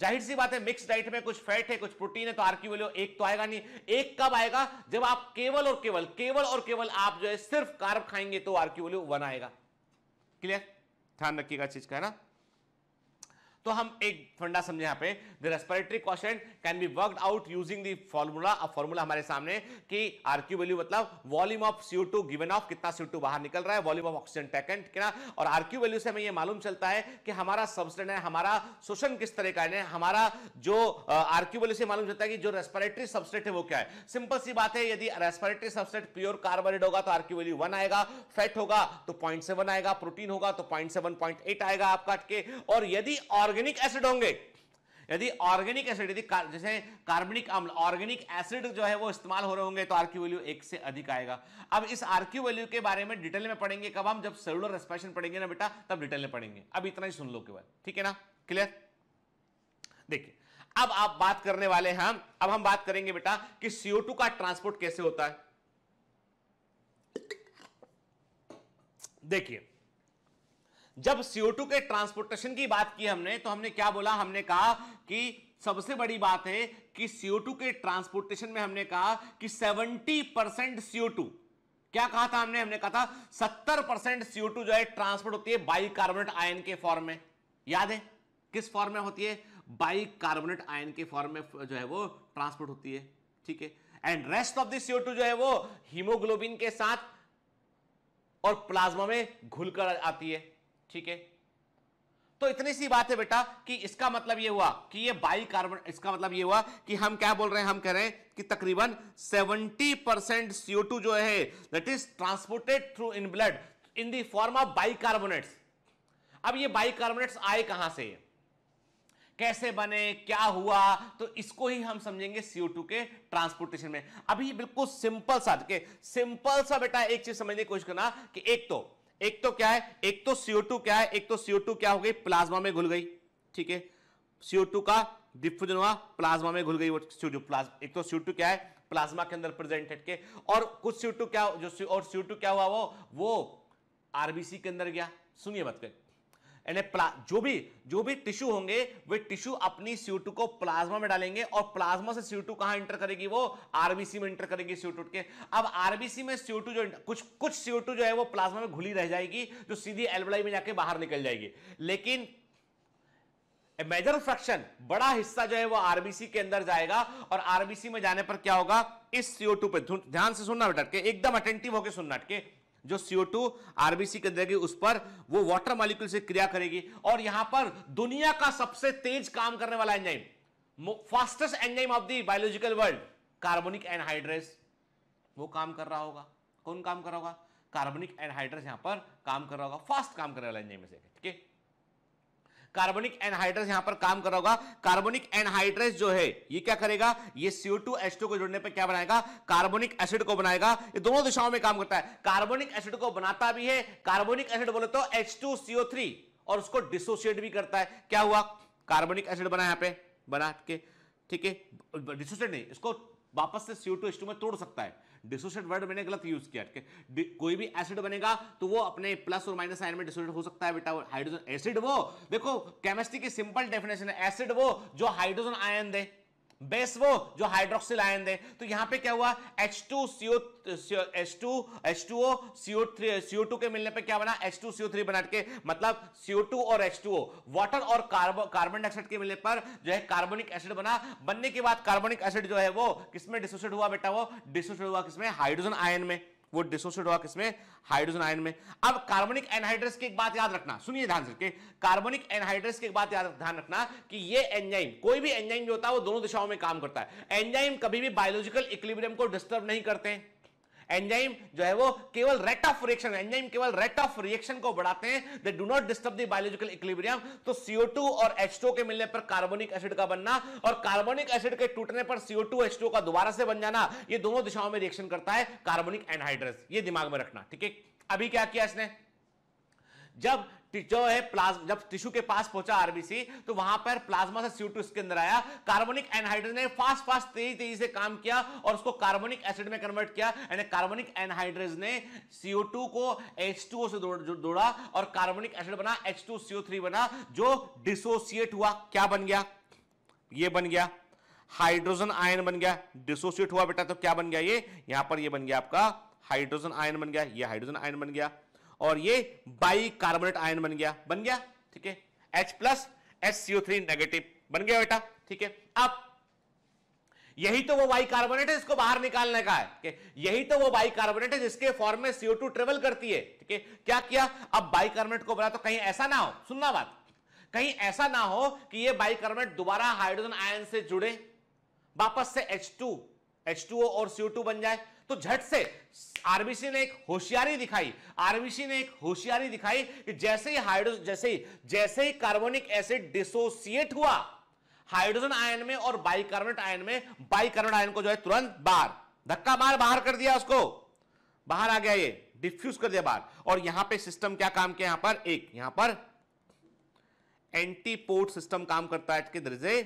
जाहिर सी बात है मिक्स डाइट में कुछ फैट है कुछ प्रोटीन है तो आर की वैल्यू एक तो आएगा नहीं एक कब आएगा जब आप केवल और केवल केवल और केवल आप जो है सिर्फ कार्ब खाएंगे तो आर की वैल्यू वन आएगा क्लियर 単な気がちから तो हम एक फंडा समझे यहाँ पे the respiratory quotient can be worked out using the formula अब फॉर्मूला हमारे सामने कि आर क्यू वैल्यू मतलब volume of CO two given off कितना सीओ टू बाहर निकल रहा है वॉल्यूम ऑफ ऑक्सीजन टेकन कितना और आर क्यू वैल्यू से हमें यह मालूम चलता है कि हमारा सब्सटेंट है हमारा शोषण किस तरह का है हमारा जो आर क्यू वैल्यू से मालूम चलता है कि जो रेस्पिरेटरी सब्सटेट है वो क्या है सिंपल सी बात है यदि रेस्पिरेटरी सब्सटेट प्योर कार्बोनेट होगा तो आर क्यू वैल्यू वन आएगा फैट होगा तो पॉइंट आएगा प्रोटीन होगा तो पॉइंट आएगा आपका और यदि ऑर्ग ऑर्गेनिक एसिड होंगे यदि ऑर्गेनिक एसिड यदि जैसे कार्बनिक अम्ल ऑर्गेनिक एसिड जो है वो इस्तेमाल हो रहे होंगे तो आर वैल्यू एक से अधिक आएगा अब इस आर वैल्यू के बारे में डिटेल में पढ़ेंगे कब हम जब सेलुलर रेस्पिरेशन पढ़ेंगे ना बेटा तब डिटेल में पढ़ेंगे अब इतना ही सुन लो केवल ठीक है ना क्लियर देखिए अब आप बात करने वाले हैं हम अब हम बात करेंगे बेटा कि CO2 का ट्रांसपोर्ट कैसे होता है देखिए जब CO2 के ट्रांसपोर्टेशन की बात की हमने तो हमने क्या बोला हमने कहा कि सबसे बड़ी बात है कि CO2 के ट्रांसपोर्टेशन में हमने कहा कि 70 परसेंट सीओ क्या कहा था हमने हमने कहा था 70 परसेंट सीओ जो है ट्रांसपोर्ट होती है कार्बोनेट आयन के फॉर्म में याद है किस फॉर्म में होती है कार्बोनेट आयन के फॉर्म में जो है वो ट्रांसपोर्ट होती है ठीक है and rest of the CO जो है वो हीमोग्लोबिन के साथ और प्लाज्मा में घुलकर आती है ठीक है तो इतनी सी बात है बेटा कि इसका मतलब ये हुआ कि ये बाई कार्बन इसका मतलब ये हुआ कि हम क्या बोल रहे हैं हम कह रहे हैं कि तकरीबन 70 परसेंट सीओ जो है that is transported through in blood in the form of bicarbonates अब ये बाई कार्बोनेट्स आए कहां से कैसे बने क्या हुआ तो इसको ही हम समझेंगे CO2 के ट्रांसपोर्टेशन में अभी बिल्कुल सिंपल सा सिंपल सा बेटा एक चीज समझने की कोशिश करना कि एक तो एक तो क्या है एक तो CO2 क्या है एक तो CO2 क्या हो गई प्लाज्मा में घुल गई ठीक है CO2 का डिफ्यूजन हुआ प्लाज्मा में घुल गई वो CO2 प्लाज्मा एक तो CO2 क्या है प्लाज्मा के अंदर प्रेजेंट है के और कुछ CO2 क्या जो और CO2 क्या हुआ वो वो आरबीसी के अंदर गया सुनिए बात करें जो भी जो भी टिश्यू होंगे वे टिश्यू अपनी सी को प्लाज्मा में डालेंगे और प्लाज्मा से सी टू कहां इंटर करेगी वो आरबीसी में एंटर करेगी सी के अब आरबीसी में सी जो कुछ कुछ सी जो है वो प्लाज्मा में घुली रह जाएगी जो सीधी एलबलाई में जाके बाहर निकल जाएगी लेकिन मेजर फ्रैक्शन बड़ा हिस्सा जो है वो आरबीसी के अंदर जाएगा और आरबीसी में जाने पर क्या होगा इस सीओ टू पर ध्यान से सुनना बेटा एकदम अटेंटिव होकर सुनना के जो CO2 आरबीसी के अंदर उस पर वो वाटर मालिक्यूल से क्रिया करेगी और यहां पर दुनिया का सबसे तेज काम करने वाला enzyme fastest enzyme of the biological world carbonic anhydrase वो काम कर रहा होगा कौन काम कर रहा होगा कार्बनिक एनहाइड्रेस यहां पर काम कर रहा होगा फास्ट काम करने वाला एंजाइम से ठीक है कार्बोनिक एनहाइड्रेस यहां पर काम कर रहा होगा कार्बोनिक एनहाइड्रेस जो है ये क्या करेगा ये सीओ टू को जुड़ने पर क्या बनाएगा कार्बोनिक एसिड को बनाएगा ये दोनों दिशाओं में काम करता है कार्बोनिक एसिड को बनाता भी है कार्बोनिक एसिड बोले तो एच और उसको डिसोसिएट भी करता है क्या हुआ कार्बोनिक एसिड बना यहां पर बना के ठीक है डिसोसिएट नहीं इसको वापस से सीओ टू में तोड़ सकता है डिसोशिएट वर्ड मैंने गलत यूज किया कोई भी एसिड बनेगा तो वो अपने प्लस और माइनस आयन में डिसोशिएट हो सकता है बेटा हाइड्रोजन एसिड वो देखो केमिस्ट्री की सिंपल डेफिनेशन है एसिड वो जो हाइड्रोजन आयन दे बेस वो जो हाइड्रोक्सिल आयन दे तो यहां पे क्या हुआ H2 H2CO H2 H2O CO3 CO2 के मिलने पे क्या बना H2 H2CO3 बना के मतलब CO2 और H2O वाटर और कार्बन कार्बन डाइऑक्साइड के मिलने पर जो है कार्बोनिक एसिड बना बनने के बाद कार्बोनिक एसिड जो है वो किसमें डिसोसिएट हुआ बेटा वो डिसोसिएट हुआ किसमें हाइड्रोजन आयन में वो डिसोसिएट होगा किसमें हाइड्रोजन आयन में अब कार्बनिक एनहाइड्रेस की एक बात याद रखना सुनिए ध्यान से कार्बनिक एनहाइड्रेस की एक बात याद ध्यान रखना कि ये एंजाइम कोई भी एंजाइम जो होता है वो दोनों दिशाओं में काम करता है एंजाइम कभी भी बायोलॉजिकल इक्विलिब्रियम को डिस्टर्ब नहीं करते हैं एंजाइम जो है वो केवल रेट ऑफ रिएक्शन एंजाइम केवल रेट ऑफ रिएक्शन को बढ़ाते हैं they do not disturb the biological equilibrium तो CO2 और H2O के मिलने पर कार्बोनिक एसिड का बनना और कार्बोनिक एसिड के टूटने पर CO2 H2O का दोबारा से बन जाना ये दोनों दिशाओं में रिएक्शन करता है कार्बोनिक एनहाइड्रेस ये दिमाग में रखना ठीक है अभी क्या किया इसने जब जो है प्लाज्मा जब टिश्यू के पास पहुंचा आरबीसी तो वहां पर प्लाज्मा से सीओ इसके अंदर आया कार्बोनिक एनहाइड्रेट ने फास्ट फास्ट तेजी तेजी से काम किया और उसको कार्बोनिक एसिड में कन्वर्ट किया यानी कार्बोनिक एनहाइड्रेज ने सीओ टू को एच टू से जोड़ा और कार्बोनिक एसिड बना एच टू सीओ थ्री बना जो डिसोसिएट हुआ क्या बन गया यह बन गया हाइड्रोजन आयन बन गया डिसोसिएट हुआ बेटा तो क्या बन गया ये यहां पर ये बन गया आपका हाइड्रोजन आयन बन गया ये हाइड्रोजन आयन बन गया और ये बाई कार्बोनेट आयन बन गया बन गया ठीक है H plus H CO three negative बन गया बेटा ठीक है अब यही तो वो बाई कार्बोनेट है इसको बाहर निकालने का है ठीक यही तो वो बाई कार्बोनेट है जिसके फॉर्म में सीओ टू ट्रेवल करती है ठीक है क्या किया अब बाई कार्बोनेट को बना तो कहीं ऐसा ना हो सुनना बात कहीं ऐसा ना हो कि ये बाई कार्बोनेट दोबारा हाइड्रोजन आयन से जुड़े वापस से H2 H2O और CO2 बन जाए तो झट से आरबीसी ने एक होशियारी दिखाई आरबीसी ने एक होशियारी दिखाई कि जैसे ही हाइड्रोजन जैसे ही जैसे ही कार्बोनिक एसिड डिसोसिएट हुआ हाइड्रोजन आयन में और बाइकार्बोनेट आयन में बाइकार्बोनेट आयन को जो है तुरंत बाहर धक्का मार बाहर कर दिया उसको बाहर आ गया ये डिफ्यूज कर दिया बाहर और यहां पे सिस्टम क्या काम किया यहां पर एक यहां पर एंटीपोर्ट सिस्टम काम करता है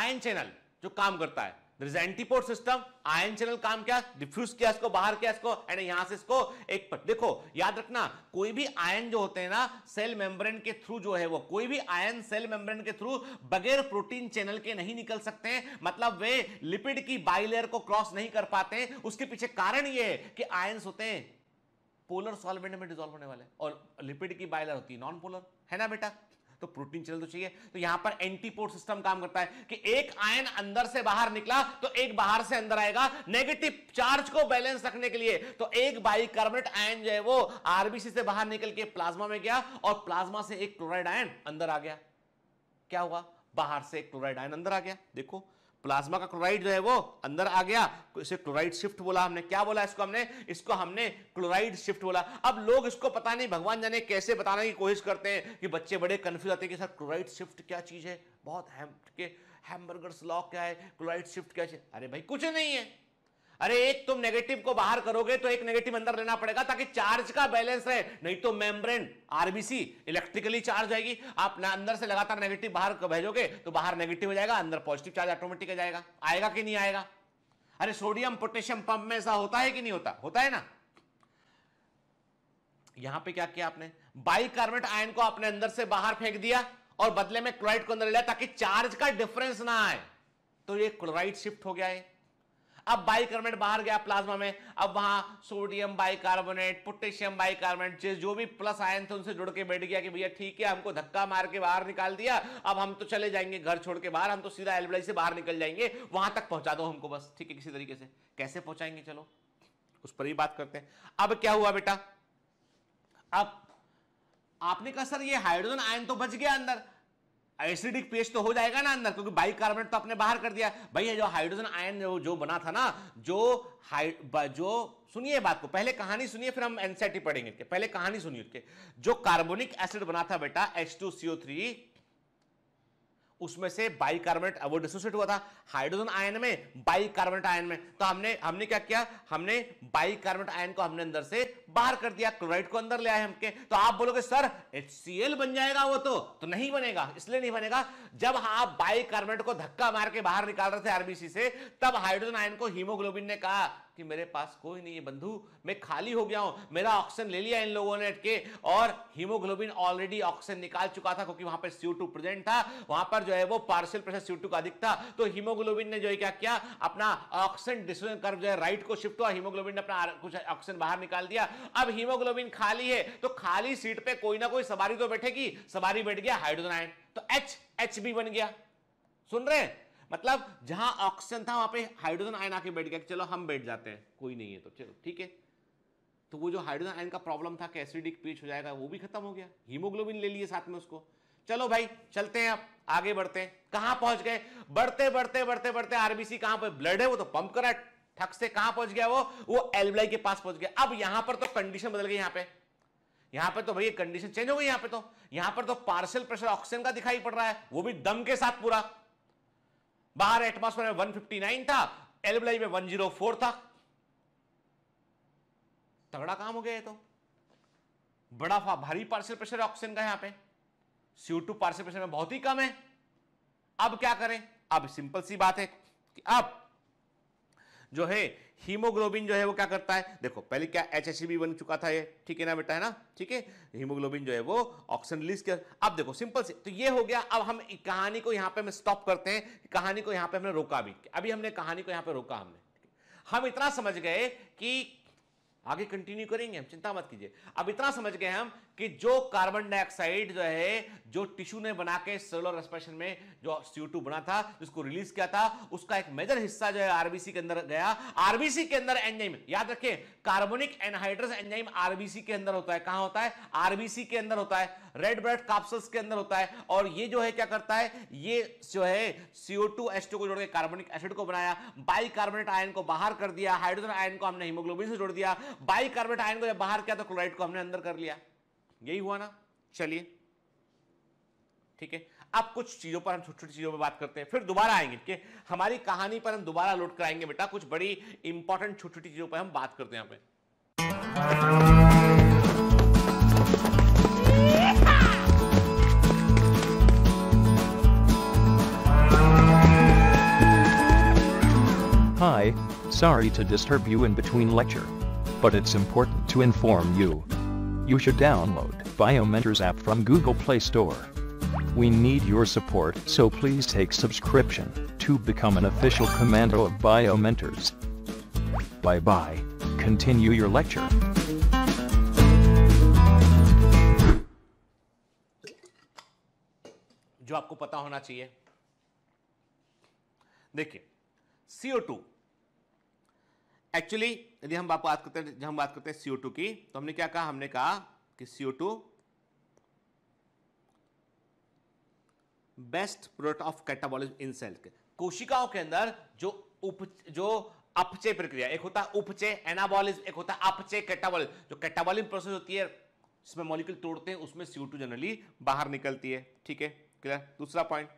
आयन चैनल जो काम करता है there is antipodes system ion channel काम क्या diffuse किया इसको बाहर किया इसको एंड यहां से इसको एक पट देखो याद रखना कोई भी आयन जो होते हैं ना सेल मेम्ब्रेन के थ्रू जो है वो कोई भी आयन सेल मेम्ब्रेन के थ्रू बगैर प्रोटीन चैनल के नहीं निकल सकते हैं मतलब वे लिपिड की बाइलेयर को क्रॉस नहीं कर पाते उसके पीछे कारण ये है कि आयन होते हैं पोलर सॉल्वेंट में डिजोल्व होने वाले और लिपिड की बाइलर होती है नॉन पोलर है ना बेटा तो प्रोटीन चैनल तो चाहिए तो यहां पर एंटीपोर्ट सिस्टम काम करता है कि एक आयन अंदर से बाहर निकला तो एक बाहर से अंदर आएगा नेगेटिव चार्ज को बैलेंस रखने के लिए तो एक बाइकार्बोनेट आयन जो है वो आरबीसी से बाहर निकल के प्लाज्मा में गया और प्लाज्मा से एक क्लोराइड आयन अंदर आ गया क्या हुआ बाहर से एक क्लोराइड आयन अंदर आ गया देखो प्लाज्मा का क्लोराइड जो है वो अंदर आ गया इसे क्लोराइड शिफ्ट बोला हमने क्या बोला इसको हमने इसको हमने क्लोराइड शिफ्ट बोला अब लोग इसको पता नहीं भगवान जाने कैसे बताने की कोशिश करते हैं कि बच्चे बड़े कन्फ्यूज आते हैं कि सर क्लोराइड शिफ्ट क्या चीज़ है बहुत हैम के हैमबर्गर्स लॉ क्या है क्लोराइड शिफ्ट क्या चीज़ अरे भाई कुछ नहीं है अरे एक तुम नेगेटिव को बाहर करोगे तो एक नेगेटिव अंदर लेना पड़ेगा ताकि चार्ज का बैलेंस रहे नहीं तो मेम्ब्रेन आरबीसी इलेक्ट्रिकली चार्ज होगी आप अंदर से लगातार नेगेटिव बाहर भेजोगे तो बाहर नेगेटिव हो जाएगा अंदर पॉजिटिव चार्ज ऑटोमेटिक जाएगा आएगा कि नहीं आएगा अरे सोडियम पोटेशियम पंप में ऐसा होता है कि नहीं होता होता है ना यहां पे क्या किया आपने बाइकार्बोनेट आयन को आपने अंदर से बाहर फेंक दिया और बदले में क्लोराइड को अंदर लिया ताकि चार्ज का डिफरेंस ना आए तो ये क्लोराइड शिफ्ट हो गया है अब बाइकार्बोनेट बाहर गया प्लाज्मा में अब वहां सोडियम बाइकार्बोनेट पोटेशियम बाइकार्बोनेट जो भी प्लस आयन थे उनसे जुड़ के बैठ गया कि भैया ठीक है हमको धक्का मार के बाहर निकाल दिया अब हम तो चले जाएंगे घर छोड़ के बाहर हम तो सीधा एलबीडाई से बाहर निकल जाएंगे वहां तक पहुंचा दो हमको बस ठीक है किसी तरीके से कैसे पहुंचाएंगे चलो उस पर ही बात करते हैं अब क्या हुआ बेटा अब आपने कहा सर ये हाइड्रोजन आयन तो बच गया अंदर एसिडिक पेस्ट तो हो जाएगा ना अंदर क्योंकि बाइकार्बोनेट तो आपने बाहर कर दिया भैया जो हाइड्रोजन आयन जो, जो बना था ना जो जो सुनिए बात को पहले कहानी सुनिए फिर हम एनसीआरटी पढ़ेंगे पहले कहानी सुनिए जो कार्बोनिक एसिड बना था बेटा एच टू सीओ थ्री उसमें से बाइकार्बोनेट वो डिसोसिएट हुआ था हाइड्रोजन आयन में बाइकार्बोनेट आयन में तो हमने हमने क्या किया हमने बाइकार्बोनेट आयन को हमने अंदर से बाहर कर दिया क्लोराइड को अंदर ले आए हमके तो आप बोलोगे सर एच बन जाएगा वो तो, तो नहीं बनेगा इसलिए नहीं बनेगा जब आप बाइकार्बोनेट को धक्का मार के बाहर निकाल रहे थे आरबीसी से तब हाइड्रोजन आयन को हीमोग्लोबिन ने कहा कि मेरे पास कोई नहीं है बंधु मैं खाली हो गया हूं मेरा ऑक्सीजन ले लिया इन लोगों ने के और हीमोग्लोबिन ऑलरेडी ऑक्सीजन निकाल चुका था क्योंकि वहां पर सीओ टू प्रेजेंट था वहां पर जो है वो पार्सल प्रेशर सीओ टू का अधिक था तो हीमोग्लोबिन ने जो है क्या किया अपना ऑक्सीजन डिस्ट्रीब्यूशन कर जो है राइट को शिफ्ट हुआ हीमोग्लोबिन ने अपना कुछ ऑक्सीजन बाहर निकाल दिया अब हीमोग्लोबिन खाली है तो खाली सीट पर कोई ना कोई सवारी तो बैठेगी सवारी बैठ गया हाइड्रोजन आयन तो एच एच बी बन गया सुन रहे हैं मतलब जहां ऑक्सीजन था वहां पे हाइड्रोजन आयन आके बैठ गया कि चलो हम बैठ जाते हैं कोई नहीं है तो चलो ठीक है तो वो जो हाइड्रोजन आयन का प्रॉब्लम था कि एसिडिक पीच हो जाएगा वो भी खत्म हो गया हीमोग्लोबिन ले लिए साथ में उसको चलो भाई चलते हैं आप आगे बढ़ते हैं कहां पहुंच गए बढ़ते बढ़ते बढ़ते बढ़ते आरबीसी कहां पर ब्लड है वो तो पंप करा ठक से कहां पहुंच गया वो वो एलबीआई के पास पहुंच गया अब यहां पर तो कंडीशन बदल गई यहां पर यहां पर तो भैया कंडीशन चेंज हो गई यहां पे तो यहां पर तो पार्शियल प्रेशर ऑक्सीजन का दिखाई पड़ रहा है वो भी दम के साथ पूरा बाहर एटमॉस्फेयर में 159 था एलबलाई में 104 था तगड़ा काम हो गया ये तो बड़ा भारी पार्सल प्रेशर ऑक्सीजन का यहां पे सीओ टू पार्सल प्रेशर में बहुत ही कम है अब क्या करें अब सिंपल सी बात है कि अब जो है हीमोग्लोबिन जो है वो क्या करता है देखो पहले क्या एच बन चुका था ये ठीक है ना बेटा है ना ठीक है हीमोग्लोबिन जो है वो ऑक्सीजन रिलीज कर अब देखो सिंपल से तो ये हो गया अब हम कहानी को यहाँ पे हम स्टॉप करते हैं कहानी को यहाँ पे हमने रोका भी अभी हमने कहानी को यहाँ पे रोका हमने हम इतना समझ गए कि आगे कंटिन्यू करेंगे हम चिंता मत कीजिए अब इतना समझ गए हम कि जो कार्बन डाइऑक्साइड जो है जो टिश्यू ने बना के सोलर रेस्पिरेशन में जो CO2 बना था जिसको रिलीज किया था उसका एक मेजर हिस्सा जो है आरबीसी के अंदर गया आरबीसी के अंदर एंजाइम याद रखें कार्बोनिक एनहाइड्रस एंजाइम आरबीसी के अंदर होता है कहां होता है आरबीसी के अंदर होता है रेड ब्लड काप्सल्स के अंदर होता है और ये जो है क्या करता है ये जो है सीओ टू एच टू को जोड़ के कार्बोनिक एसिड को बनाया बाइकार्बोनेट आयन को बाहर कर दिया हाइड्रोजन आयन को हमने हीमोग्लोबिन से जोड़ दिया बाइकार्बोनेट आयन को जब बाहर किया तो क्लोराइड को हमने अंदर कर लिया यही हुआ ना चलिए ठीक है अब कुछ चीज़ों पर हम छोटी छोटी चीज़ों पर बात करते हैं फिर दोबारा आएंगे ठीक है हमारी कहानी पर हम दोबारा लोड कराएंगे बेटा कुछ बड़ी इंपॉर्टेंट छोटी छोटी चीज़ों पर हम बात करते हैं यहां पे Hi, sorry to disturb you in between lecture. But it's important to inform you you should download Biomentors app from Google Play Store. We need your support, so please take subscription to become an official commando of Biomentors. Bye-bye. Continue your lecture. जो आपको पता होना चाहिए देखिए CO2 actually यदि हम आप बात करते हैं हम बात करते हैं CO2 की तो हमने क्या कहा हमने कहा कि CO2 waste product of catabolism in cell के कोशिकाओं के अंदर जो उप जो अपचय प्रक्रिया एक होता है उपचय एनाबॉलिज्म एक होता है अपचय कैटाबॉलिज्म जो कैटाबॉलिज्म प्रोसेस होती है जिसमें मॉलिक्यूल तोड़ते हैं उसमें सीओ टू जनरली बाहर निकलती है ठीक है क्लियर दूसरा point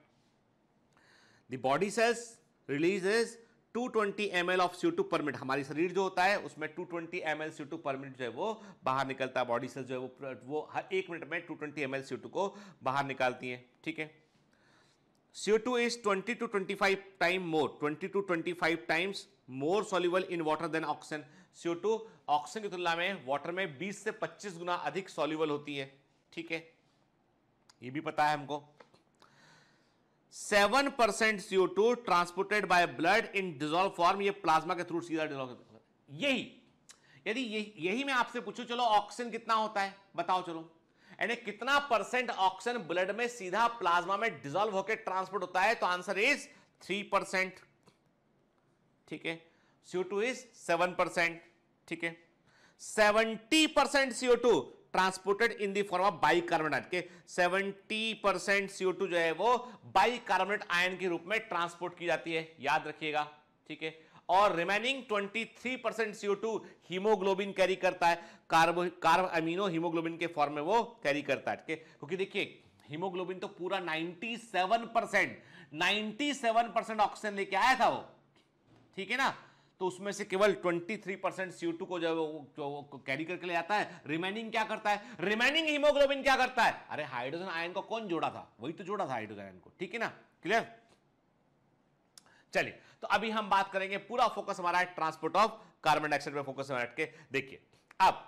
the body cells releases 220 ml of CO2 per minute हमारी शरीर जो होता है उसमें 220 ml CO2 पर मिनट जो है वो बाहर निकलता है बॉडी सेल्स जो है वो वो हर एक मिनट में 220 ml CO2 को बाहर निकालती हैं ठीक है CO2 is twenty two twenty five time more twenty two twenty five times more soluble in water than oxygen CO2 oxygen की तुलना में वाटर में 20 से 25 गुना अधिक सॉल्यूबल होती है ठीक है ये भी पता है हमको seven percent CO two transported by blood in dissolve form ये प्लाज्मा के थ्रू सीधा डिजोल्व यही यदि यही मैं आपसे पूछूं चलो ऑक्सीजन कितना होता है बताओ चलो यानी कितना परसेंट ऑक्सीजन ब्लड में सीधा प्लाज्मा में डिजोल्व होकर ट्रांसपोर्ट होता है तो आंसर इज थ्री परसेंट ठीक है CO two is seven percent ठीक है seventy percent CO two transported in the form of bicarbonate के 70 परसेंट सीओ जो है वो बाई कार्बोनेट आयन के रूप में ट्रांसपोर्ट की जाती है याद रखिएगा ठीक है और remaining 23 percent CO two haemoglobin carry करता है कार्बो कार्ब अमीनो हीमोग्लोबिन के फॉर्म में वो कैरी करता है ठीक है क्योंकि देखिए हीमोग्लोबिन तो पूरा 97 percent ninety seven percent oxygen लेके आया था वो ठीक है ना तो उसमें से केवल 23 परसेंट सी को जो वो कैरी करके ले आता है रिमेनिंग क्या करता है रिमेनिंग हीमोग्लोबिन क्या करता है अरे हाइड्रोजन आयन को कौन जोड़ा था वही तो जोड़ा था हाइड्रोजन आयन को ठीक है ना क्लियर चलिए तो अभी हम बात करेंगे पूरा फोकस हमारा है ट्रांसपोर्ट ऑफ कार्बन डाइऑक्साइड पे फोकस में के देखिए अब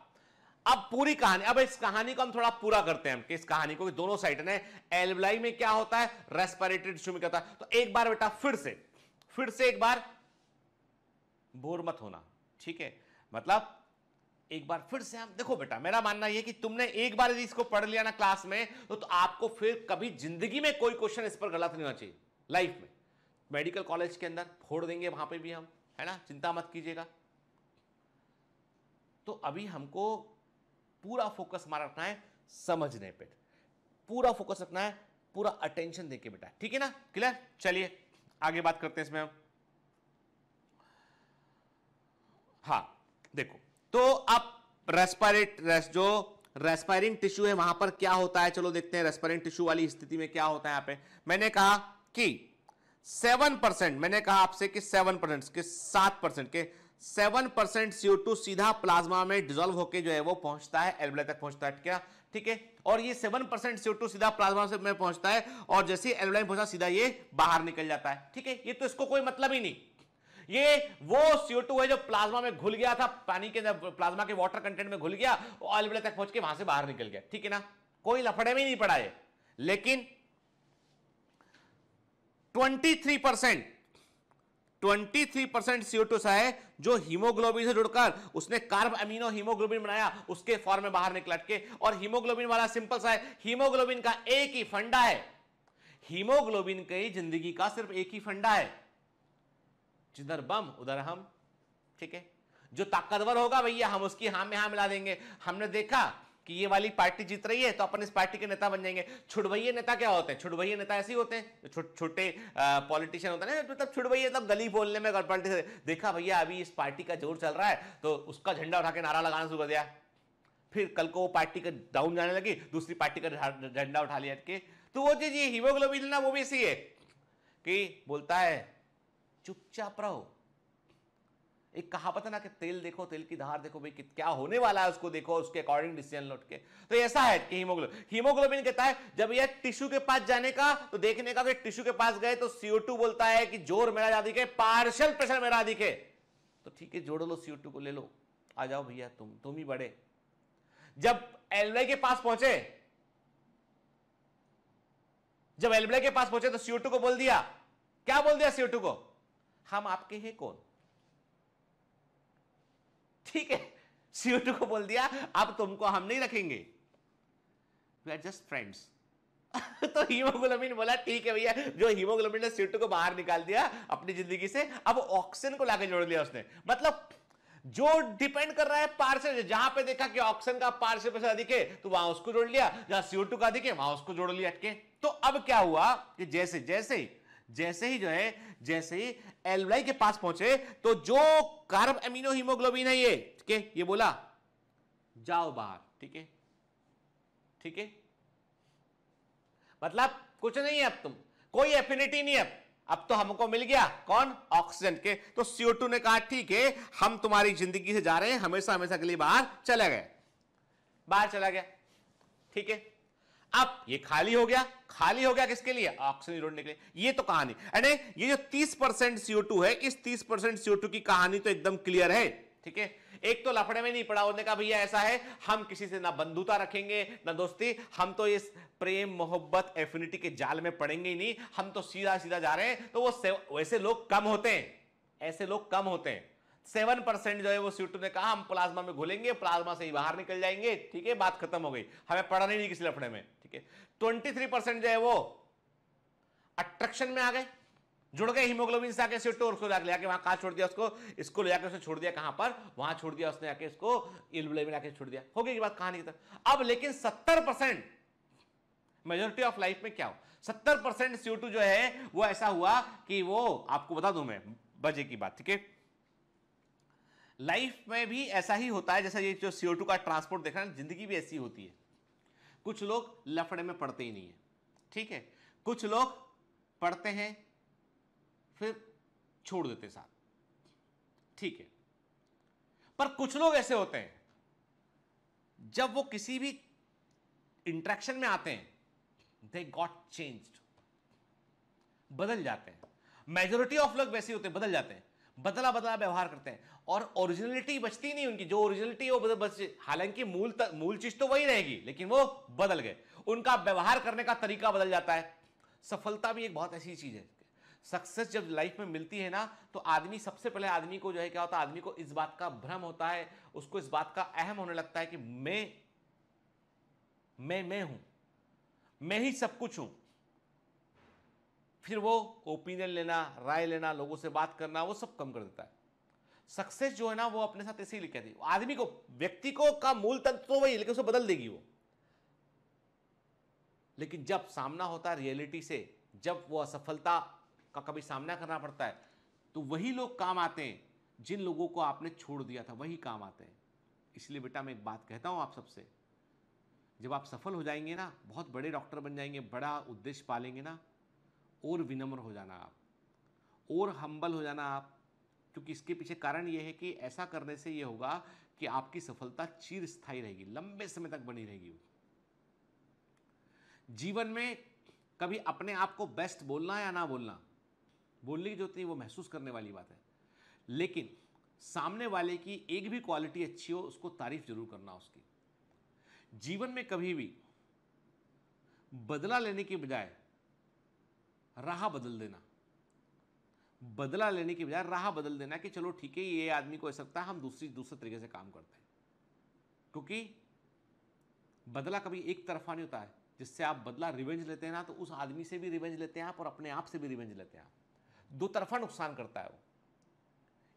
अब पूरी कहानी अब इस कहानी को हम थोड़ा पूरा करते हैं कि इस कहानी को दोनों साइड ने एलबलाई में क्या होता है रेस्पिरेटरी टिश्यू में क्या होता है तो एक बार बेटा फिर से फिर से एक बार बोर मत होना ठीक है मतलब एक बार फिर से हम देखो बेटा मेरा मानना यह कि तुमने एक बार यदि इसको पढ़ लिया ना क्लास में तो, तो आपको फिर कभी जिंदगी में कोई क्वेश्चन इस पर गलत नहीं होना चाहिए लाइफ में मेडिकल कॉलेज के अंदर फोड़ देंगे वहां पे भी हम है ना चिंता मत कीजिएगा तो अभी हमको पूरा फोकस हमारा रखना है समझने पे पूरा फोकस रखना है पूरा अटेंशन देके बेटा ठीक है ना क्लियर चलिए आगे बात करते हैं इसमें हम हाँ देखो तो अब रेस्पायरेट रेस जो रेस्पायरिंग टिश्यू है वहां पर क्या होता है चलो देखते हैं रेस्पायरिंग टिश्यू वाली स्थिति में क्या होता है यहां पे मैंने कहा कि सेवन परसेंट मैंने कहा आपसे कि सेवन परसेंट के सात परसेंट के सेवन परसेंट सीओ टू सीधा प्लाज्मा में डिजोल्व होकर जो है वो पहुंचता है एल्बुला तक पहुंचता है क्या ठीक है और ये सेवन परसेंट सीओ टू सीधा प्लाज्मा से में पहुंचता है और जैसे एल्बुला पहुंचा सीधा ये बाहर निकल जाता है ठीक है ये तो इसको कोई मतलब ही नहीं ये वो CO2 है जो प्लाज्मा में घुल गया था पानी के अंदर प्लाज्मा के वाटर कंटेंट में घुल गया ऑलबिडा तक पहुंच के वहां से बाहर निकल गया ठीक है ना कोई लफड़े में नहीं पड़ा है लेकिन 23 percent twenty three percent CO two सा है जो हीमोग्लोबिन से जुड़कर उसने कार्ब अमीनो हीमोग्लोबिन बनाया उसके फॉर्म में बाहर निकलट के और हीमोग्लोबिन वाला सिंपल सा है हीमोग्लोबिन का एक ही फंडा है हीमोग्लोबिन की जिंदगी का सिर्फ एक ही फंडा है जिधर बम उधर हम ठीक है जो ताकतवर होगा भैया हम उसकी हाँ में हाँ मिला देंगे हमने देखा कि ये वाली पार्टी जीत रही है तो अपन इस पार्टी के नेता बन जाएंगे छुड़वैये नेता क्या होते हैं छुड़वैये नेता ऐसे ही होते हैं छोटे पॉलिटिशियन होते हैं ना मतलब छुड़वैये मतलब गली बोलने में पार्टी देखा भैया अभी इस पार्टी का जोर चल रहा है तो उसका झंडा उठा के नारा लगाना शुरू कर दिया फिर कल को वो पार्टी का डाउन जाने लगी दूसरी पार्टी का झंडा उठा लिया के तो वो चीज ये हीमोग्लोबिन ना वो भी ऐसी है कि बोलता है चुपचाप रहो एक कहावत है ना कि तेल देखो तेल की धार देखो भाई क्या होने वाला है उसको देखो उसके अकॉर्डिंग डिसीजन लौट के तो ऐसा है कि हीमोग्लोबिन हीमोग्लोबिन कहता है जब यह टिश्यू के पास जाने का तो देखने का कि टिश्यू के पास गए तो सीओ बोलता है कि जोर मेरा जा दिखे पार्शल प्रेशर मेरा दिखे तो ठीक है जोड़ लो सीओ को ले लो आ जाओ भैया तुम तुम ही बड़े जब एलवाई के पास पहुंचे जब एलबीआई के पास पहुंचे तो सीओ को बोल दिया क्या बोल दिया सीओ को हम आपके हैं कौन ठीक है सीओ टू को बोल दिया अब तुमको हम नहीं रखेंगे वी आर जस्ट फ्रेंड्स तो हीमोग्लोबिन बोला ठीक है भैया जो हीमोग्लोबिन ने टू को बाहर निकाल दिया अपनी जिंदगी से अब ऑक्सीजन को लाके जोड़ लिया उसने मतलब जो डिपेंड कर रहा है पार्सल जहां पे देखा कि ऑक्सीजन का पार्सल पैसे अधिक है तो वहां उसको जोड़ लिया जहां सीओ का अधिक है वहां उसको जोड़ लिया अटके तो अब क्या हुआ कि जैसे जैसे जैसे ही जो है जैसे ही एलवाई के पास पहुंचे तो जो कार्ब एमिनो हीमोग्लोबिन है ये ठीक है ये बोला जाओ बाहर ठीक है ठीक है मतलब कुछ नहीं है अब तुम कोई एफिनिटी नहीं अब अब तो हमको मिल गया कौन ऑक्सीजन के तो CO2 ने कहा ठीक है हम तुम्हारी जिंदगी से जा रहे हैं हमेशा हमेशा के लिए बाहर चला गया बाहर चला गया ठीक है अब ये खाली हो गया खाली हो गया किसके लिए ऑक्सीजन जोड़ने के लिए ये तो कहानी अरे ये जो 30 परसेंट सीओ है इस 30 परसेंट सीओ की कहानी तो एकदम क्लियर है ठीक है एक तो लफड़े में नहीं पड़ा होने का भैया ऐसा है हम किसी से ना बंधुता रखेंगे ना दोस्ती हम तो इस प्रेम मोहब्बत एफिनिटी के जाल में पड़ेंगे ही नहीं हम तो सीधा सीधा जा रहे हैं तो वो वैसे लोग कम होते हैं ऐसे लोग कम होते हैं सेवन परसेंट जो है वो सीटू ने कहा हम प्लाज्मा में घुलेंगे प्लाज्मा से ही बाहर निकल जाएंगे ठीक है बात खत्म हो गई हमें पढ़ा नहीं किसी लफड़े में के 23 परसेंट जो है वो अट्रैक्शन में आ गए जुड़ गए हीमोग्लोबिन से आके सिटो उसको ले लेके वहां कहा छोड़ दिया उसको इसको ले जाकर उसने छोड़ दिया कहां पर वहां छोड़ दिया उसने आके इसको इलग्लोबिन आके छोड़ दिया हो गई बात कहा नहीं तरफ अब लेकिन सत्तर परसेंट मेजोरिटी ऑफ लाइफ में क्या हो सत्तर परसेंट सीओ जो है वो ऐसा हुआ कि वो आपको बता दू मैं बजे की बात ठीक है लाइफ में भी ऐसा ही होता है जैसा ये जो सीओ का ट्रांसपोर्ट देख रहे हैं जिंदगी भी ऐसी होती है कुछ लोग लफड़े में पढ़ते ही नहीं है ठीक है कुछ लोग पढ़ते हैं फिर छोड़ देते साथ ठीक है पर कुछ लोग ऐसे होते हैं जब वो किसी भी इंट्रैक्शन में आते हैं दे गॉट चेंज्ड बदल जाते हैं मेजोरिटी ऑफ लोग वैसे होते हैं बदल जाते हैं बदला बदला व्यवहार करते हैं और ओरिजिनलिटी बचती नहीं उनकी जो ओरिजिनलिटी है वो बच हालांकि मूल त, मूल चीज तो वही रहेगी लेकिन वो बदल गए उनका व्यवहार करने का तरीका बदल जाता है सफलता भी एक बहुत ऐसी चीज है सक्सेस जब लाइफ में मिलती है ना तो आदमी सबसे पहले आदमी को जो है क्या होता है आदमी को इस बात का भ्रम होता है उसको इस बात का अहम होने लगता है कि मैं मैं मैं हूं मैं ही सब कुछ हूं फिर वो ओपिनियन लेना राय लेना लोगों से बात करना वो सब कम कर देता है सक्सेस जो है ना वो अपने साथ ऐसे ही लेके आती आदमी को व्यक्ति को का मूल तत्व तो वही लेकिन उसे बदल देगी वो लेकिन जब सामना होता है रियलिटी से जब वो असफलता का कभी सामना करना पड़ता है तो वही लोग काम आते हैं जिन लोगों को आपने छोड़ दिया था वही काम आते हैं इसलिए बेटा मैं एक बात कहता हूँ आप सबसे जब आप सफल हो जाएंगे ना बहुत बड़े डॉक्टर बन जाएंगे बड़ा उद्देश्य पालेंगे ना और विनम्र हो जाना आप और हम्बल हो जाना आप क्योंकि इसके पीछे कारण ये है कि ऐसा करने से ये होगा कि आपकी सफलता चीर स्थायी रहेगी लंबे समय तक बनी रहेगी जीवन में कभी अपने आप को बेस्ट बोलना या ना बोलना बोलने की जरूरत नहीं वो महसूस करने वाली बात है लेकिन सामने वाले की एक भी क्वालिटी अच्छी हो उसको तारीफ जरूर करना उसकी जीवन में कभी भी बदला लेने के बजाय राह बदल देना बदला लेने के बजाय राह बदल देना कि चलो ठीक है ये आदमी को ऐसा लगता है हम दूसरी दूसरे तरीके से काम करते हैं क्योंकि बदला कभी एक तरफा नहीं होता है जिससे आप बदला रिवेंज लेते हैं ना तो उस आदमी से भी रिवेंज लेते हैं आप और अपने आप से भी रिवेंज लेते हैं आप दो तरफा नुकसान करता है वो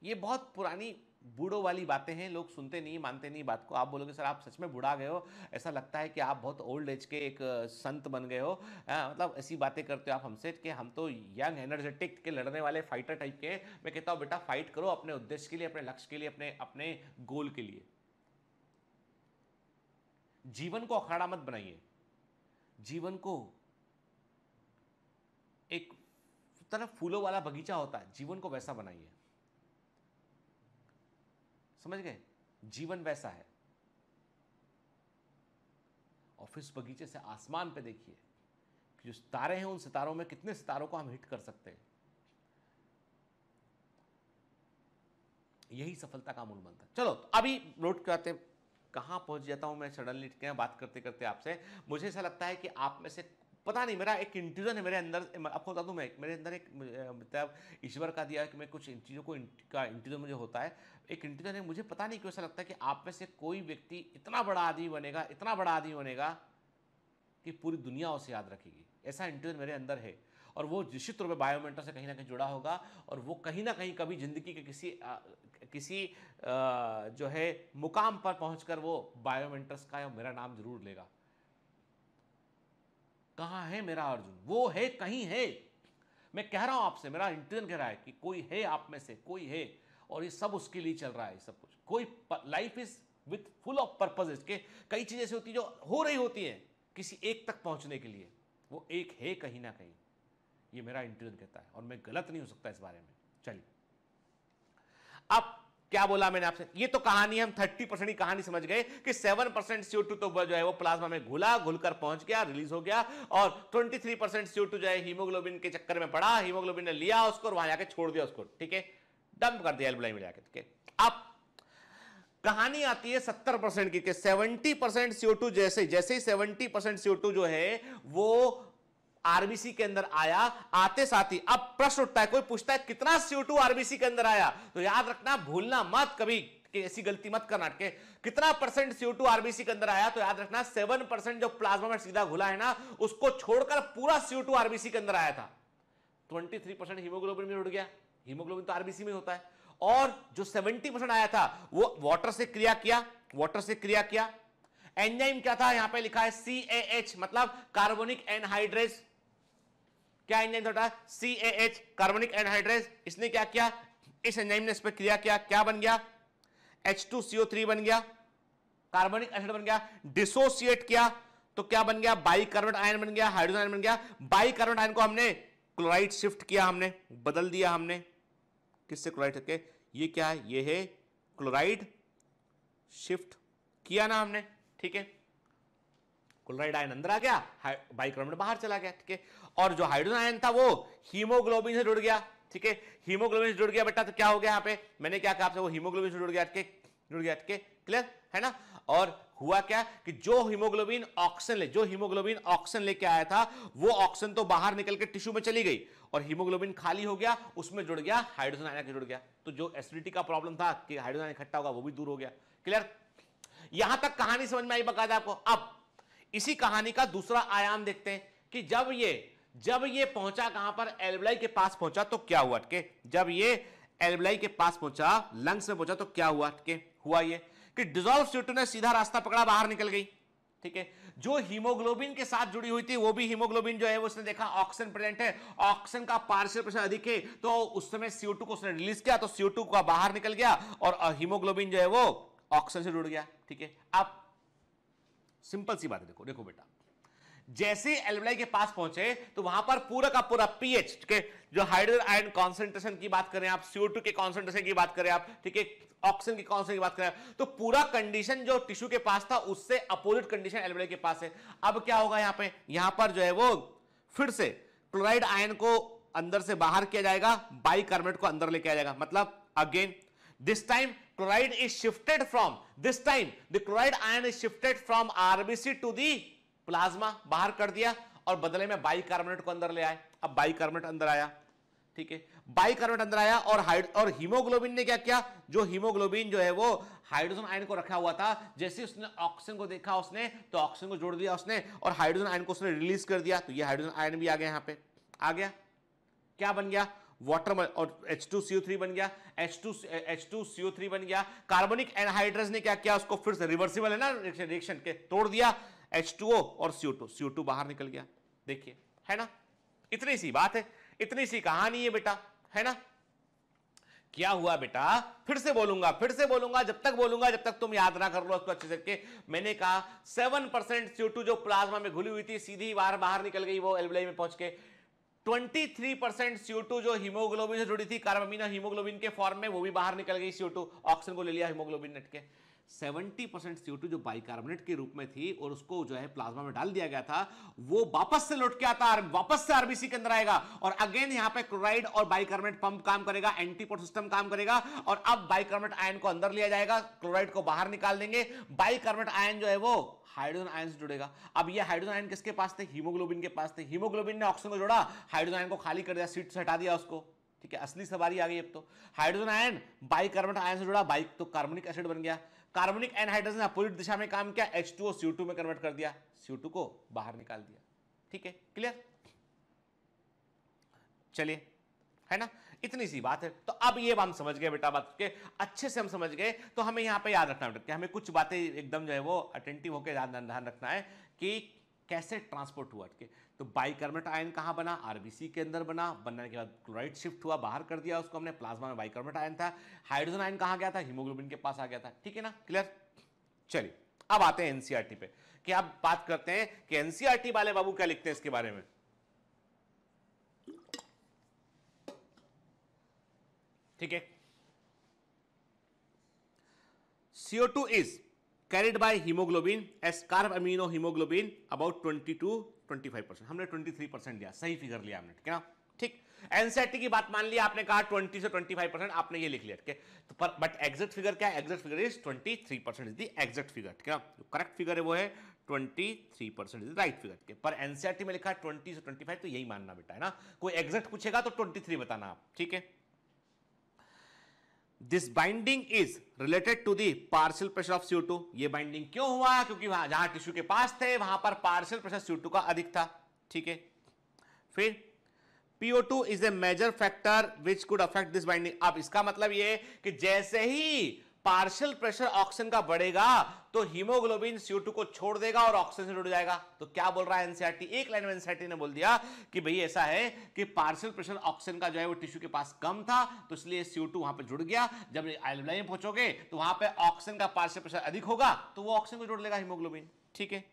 ये बहुत पुरानी बूढ़ों वाली बातें हैं लोग सुनते नहीं मानते नहीं बात को आप बोलोगे सर आप सच में बूढ़ा गए हो ऐसा लगता है कि आप बहुत ओल्ड एज के एक संत बन गए हो हाँ, मतलब ऐसी बातें करते हो आप हमसे कि हम तो यंग एनर्जेटिक के लड़ने वाले फाइटर टाइप के मैं कहता हूँ बेटा फाइट करो अपने उद्देश्य के लिए अपने लक्ष्य के लिए अपने अपने गोल के लिए जीवन को अखाड़ा मत बनाइए जीवन को एक तरफ फूलों वाला बगीचा होता है जीवन को वैसा बनाइए समझ गए जीवन वैसा है ऑफिस बगीचे से आसमान पे देखिए जो तारे हैं उन सितारों में कितने सितारों को हम हिट कर सकते हैं यही सफलता का मूल बनता चलो तो अभी नोट करते कहां पहुंच जाता हूं मैं सडनली बात करते करते आपसे मुझे ऐसा लगता है कि आप में से पता नहीं मेरा एक इंट्यूजन है मेरे अंदर आपको बता दूँ मैं मेरे अंदर एक मतलब ईश्वर का दिया कि मैं कुछ इन चीज़ों को का इंट्यूजन मुझे होता है एक इंट्यूजन है मुझे पता नहीं क्यों ऐसा लगता है कि आप में से कोई व्यक्ति इतना बड़ा आदमी बनेगा इतना बड़ा आदमी बनेगा कि पूरी दुनिया उसे याद रखेगी ऐसा इंट्यूजन मेरे अंदर है और वो निश्चित तौर पर बायोमेंटर से कहीं ना कहीं जुड़ा होगा और वो कहीं ना कहीं कभी ज़िंदगी के किसी आ, किसी आ, जो है मुकाम पर पहुंचकर वो बायोमेंटर्स का या मेरा नाम ज़रूर लेगा कहा है मेरा अर्जुन वो है कहीं है मैं कह रहा हूं आपसे मेरा इंटरन कह रहा है कि कोई है आप में से कोई है और ये सब उसके लिए चल रहा है सब कुछ कोई life is with full of purpose के कई चीज़ें ऐसी होती है जो हो रही होती हैं किसी एक तक पहुंचने के लिए वो एक है कहीं ना कहीं ये मेरा इंटरन कहता है और मैं गलत नहीं हो सकता इस बारे में चलिए अब क्या बोला मैंने आपसे ये तो कहानी हम थर्टी परसेंट की कहानी समझ गए कि सेवन परसेंट सीओ टू तो जो है वो प्लाज्मा में घुला घुलकर पहुंच गया रिलीज हो गया और twenty three percent CO two जो है हीमोग्लोबिन के चक्कर में पड़ा हीमोग्लोबिन ने लिया उसको और वहां जाकर छोड़ दिया उसको ठीक है डंप कर दिया एल्बुलाई में जाकर ठीक है अब कहानी आती है सत्तर परसेंट की सेवेंटी परसेंट सीओ टू जैसे जैसे ही सेवेंटी परसेंट सीओ टू जो है वो आरबीसी के अंदर आया आते साथ ही अब प्रश्न उठता है कोई पूछता है कितना सीओ टू आरबीसी के अंदर आया तो याद रखना भूलना मत कभी कि ऐसी गलती मत करना के कितना परसेंट CO2 आरबीसी के अंदर आया तो याद रखना सेवन परसेंट जो प्लाज्मा में सीधा घुला है ना उसको छोड़कर पूरा CO2 आरबीसी के अंदर आया था ट्वेंटी थ्री परसेंट हीमोग्लोबिन में उड़ गया हीमोग्लोबिन तो आरबीसी में होता है और जो 70 परसेंट आया था वो वाटर से क्रिया किया वाटर से क्रिया किया एंजाइम क्या था यहां पे लिखा है सी मतलब कार्बोनिक एनहाइड्रेट क्या एंजाइम था C A H carbonic anhydrase इसने क्या किया इस एंजाइम ने इस पर क्रिया किया क्या बन गया एच टू सीओ थ्री बन गया कार्बोनिक एसिड बन गया डिसोसिएट किया तो क्या बन गया बाई बाइकार्बोनेट आयन बन गया हाइड्रोजन आयन बन गया बाई बाइकार्बोनेट आयन को हमने क्लोराइड शिफ्ट किया हमने बदल दिया हमने किससे क्लोराइड के ये क्या है ये है क्लोराइड शिफ्ट किया ना हमने ठीक है क्लोराइड आयन अंदर आ गया बाई बाइकार्बोनेट बाहर चला गया ठीक है और जो हाइड्रोजन आयन था वो हीमोग्लोबिन से जुड़ गया ठीक है हीमोग्लोबिन से जुड़ गया बेटा तो क्या हो गया यहाँ पे मैंने क्या कहा आपसे वो हीमोग्लोबिन से जुड़ गया अटके जुड़ गया अटके क्लियर है ना और हुआ क्या कि जो हीमोग्लोबिन ऑक्सीजन ले जो हीमोग्लोबिन ऑक्सीजन लेके आया था वो ऑक्सीजन तो बाहर निकल के टिश्यू में चली गई और हीमोग्लोबिन खाली हो गया उसमें जुड़ गया हाइड्रोजन आयन जुड़ गया तो जो एसिडिटी का प्रॉब्लम था कि हाइड्रोजन इकट्ठा होगा वो भी दूर हो गया क्लियर यहां तक कहानी समझ में आई बकायदा आपको अब इसी कहानी का दूसरा आयाम देखते हैं कि जब ये जब ये पहुंचा कहां पर एल्बलाई के पास पहुंचा तो क्या हुआ अटके जब ये एल्बलाई के पास पहुंचा लंग्स में पहुंचा तो क्या हुआ अटके हुआ ये कि डिजोल्व सीटो ने सीधा रास्ता पकड़ा बाहर निकल गई ठीक है जो हीमोग्लोबिन के साथ जुड़ी हुई थी वो भी हीमोग्लोबिन जो है वो उसने देखा ऑक्सीजन प्रेजेंट है ऑक्सीजन का पार्शियल प्रेशर अधिक है तो उस समय सीओ को उसने रिलीज किया तो सीओ का बाहर निकल गया और हीमोग्लोबिन जो है वो ऑक्सीजन से जुड़ गया ठीक है अब सिंपल सी बात है देखो देखो बेटा जैसे एल्वेलाई के पास पहुंचे तो वहां पर पूरा का पूरा पीएच के जो हाइड्रोजन आयन कॉन्सेंट्रेशन की बात करें आप सीओ के कॉन्सेंट्रेशन की बात करें आप ठीक है ऑक्सीजन की कॉन्सेंट्रेशन की बात करें तो पूरा कंडीशन जो टिश्यू के पास था उससे अपोजिट कंडीशन एल्वेलाई के पास है अब क्या होगा यहां पर यहां पर जो है वो फिर से क्लोराइड आयन को अंदर से बाहर किया जाएगा बाई को अंदर लेके आ जाएगा मतलब again this time chloride is shifted from this time the chloride ion is shifted from RBC to the plasma बाहर कर दिया और बदले में बाइकार्बोनेट को अंदर ले आए अब बाइकार्बोनेट अंदर आया ठीक है बाइकार्बोनेट अंदर आया और हाइड और हीमोग्लोबिन ने क्या किया जो हीमोग्लोबिन जो है वो हाइड्रोजन आयन को रखा हुआ था जैसे उसने ऑक्सीजन को देखा उसने तो ऑक्सीजन को जोड़ दिया उसने और हाइड्रोजन आयन को उसने रिलीज कर दिया तो ये हाइड्रोजन आयन भी आ गया यहां पे आ गया क्या बन गया वाटर और H2CO3 बन गया H2 H2CO3 बन गया कार्बनिक एनहाइड्रेस ने क्या किया उसको फिर से रिवर्सिबल है ना रिएक्शन के तोड़ दिया H2O और सीओ टू बाहर निकल गया देखिए है ना इतनी सी बात है इतनी सी कहानी है बेटा है ना क्या हुआ बेटा फिर से बोलूंगा फिर से बोलूंगा जब तक बोलूंगा जब तक तुम याद ना कर लो उसको अच्छे से मैंने कहा सेवन परसेंट सीओ टू जो प्लाज्मा में घुली हुई थी सीधी बाहर बाहर निकल गई वो एल्बुलाई में पहुंच के 23 परसेंट सीओ जो हीमोग्लोबिन से जुड़ी थी कार्बामीना हीमोग्लोबिन के फॉर्म में वो भी बाहर निकल गई सीओ ऑक्सीजन को ले लिया हीमोग्लोबिन नट के 70 परसेंट सीओ जो बाइकार्बोनेट के रूप में थी और उसको जो है प्लाज्मा में डाल दिया गया था वो वापस से लौट के आता वापस से आरबीसी के अंदर आएगा और अगेन यहां पे क्लोराइड और बाइकार्बोनेट पंप काम करेगा एंटीपोर्ट सिस्टम काम करेगा और अब बाइकार्बोनेट आयन को अंदर लिया जाएगा क्लोराइड को बाहर निकाल देंगे बाइकार्बोनेट आयन जो है वो हाइड्रोजन आयन से जुड़ेगा अब ये हाइड्रोजन आयन किसके पास थे हीमोग्लोबिन के पास थे हीमोग्लोबिन ने ऑक्सीजन को जोड़ा हाइड्रोजन आयन को खाली कर दिया सीट से हटा दिया उसको ठीक है असली सवारी आ गई अब तो हाइड्रोजन आयन बाइकार्बोनेट आयन से जुड़ा बाइक तो कार्बोनिक एसिड बन गया कार्बनिक एनहाइड्रोजन अपोजिट दिशा में काम किया एच टू टू में कन्वर्ट कर दिया टू को बाहर निकाल दिया ठीक है क्लियर चलिए है ना इतनी सी बात है तो अब ये हम समझ गए बेटा बात के अच्छे से हम समझ गए तो हमें यहां पे याद रखना बेटा हमें कुछ बातें एकदम जो है वो अटेंटिव होकर ध्यान रखना है कि कैसे ट्रांसपोर्ट हुआ ठीक है तो बाइकर्मेट आयन कहाँ बना आरबीसी के अंदर बना बनने के बाद क्लोराइड शिफ्ट हुआ बाहर कर दिया उसको हमने प्लाज्मा में बाइकार्बोनेट आयन था हाइड्रोजन आयन कहाँ गया था हीमोग्लोबिन के पास आ गया था ठीक है ना क्लियर चलिए अब आते हैं एनसीआरटी e पे कि आप बात करते हैं कि एनसीआरटी e वाले बाबू क्या लिखते हैं इसके बारे में ठीक है two is carried by haemoglobin as carbaminohaemoglobin about 22 25 twenty percent हमने 23 परसेंट लिया सही फिगर लिया हमने ठीक है ना ठीक एनसीआरटी की बात मान ली आपने कहा 20 से 25 परसेंट आपने ये लिख लिया ठीक है तो पर बट एग्जैक्ट फिगर क्या है exact figure is 23 percent is the exact figure ठीक है ना करेक्ट फिगर है वो है 23 परसेंट इज राइट फिगर ठीक पर एनसीआरटी में लिखा है 20 से 25 तो यही मानना बेटा है ना कोई एग्जैक्ट पूछेगा तो 23 बताना आप ठीक है this binding is related to the partial pressure of CO two ये बाइंडिंग क्यों हुआ क्योंकि वहां जहां टिश्यू के पास थे वहां पर पार्सल प्रेशर सीओ टू का अधिक था ठीक है फिर PO two is a major factor which could affect this binding अब इसका मतलब यह कि जैसे ही पार्शियल प्रेशर ऑक्सीजन का बढ़ेगा तो हीमोग्लोबिन CO2 को छोड़ देगा और ऑक्सीजन से जुड़ जाएगा तो क्या बोल रहा है एनसीआरटी e एक लाइन में एनसीआरटी e ने बोल दिया कि भाई ऐसा है कि पार्सल प्रेशर ऑक्सीजन का जो है वो टिश्यू के पास कम था तो इसलिए CO2 वहां पर जुड़ गया जब लाइन में पहुंचोगे तो वहां पर ऑक्सीजन का पार्सल प्रेशर अधिक होगा तो वो ऑक्सीजन को जोड़ लेगा हीमोग्लोबिन ठीक है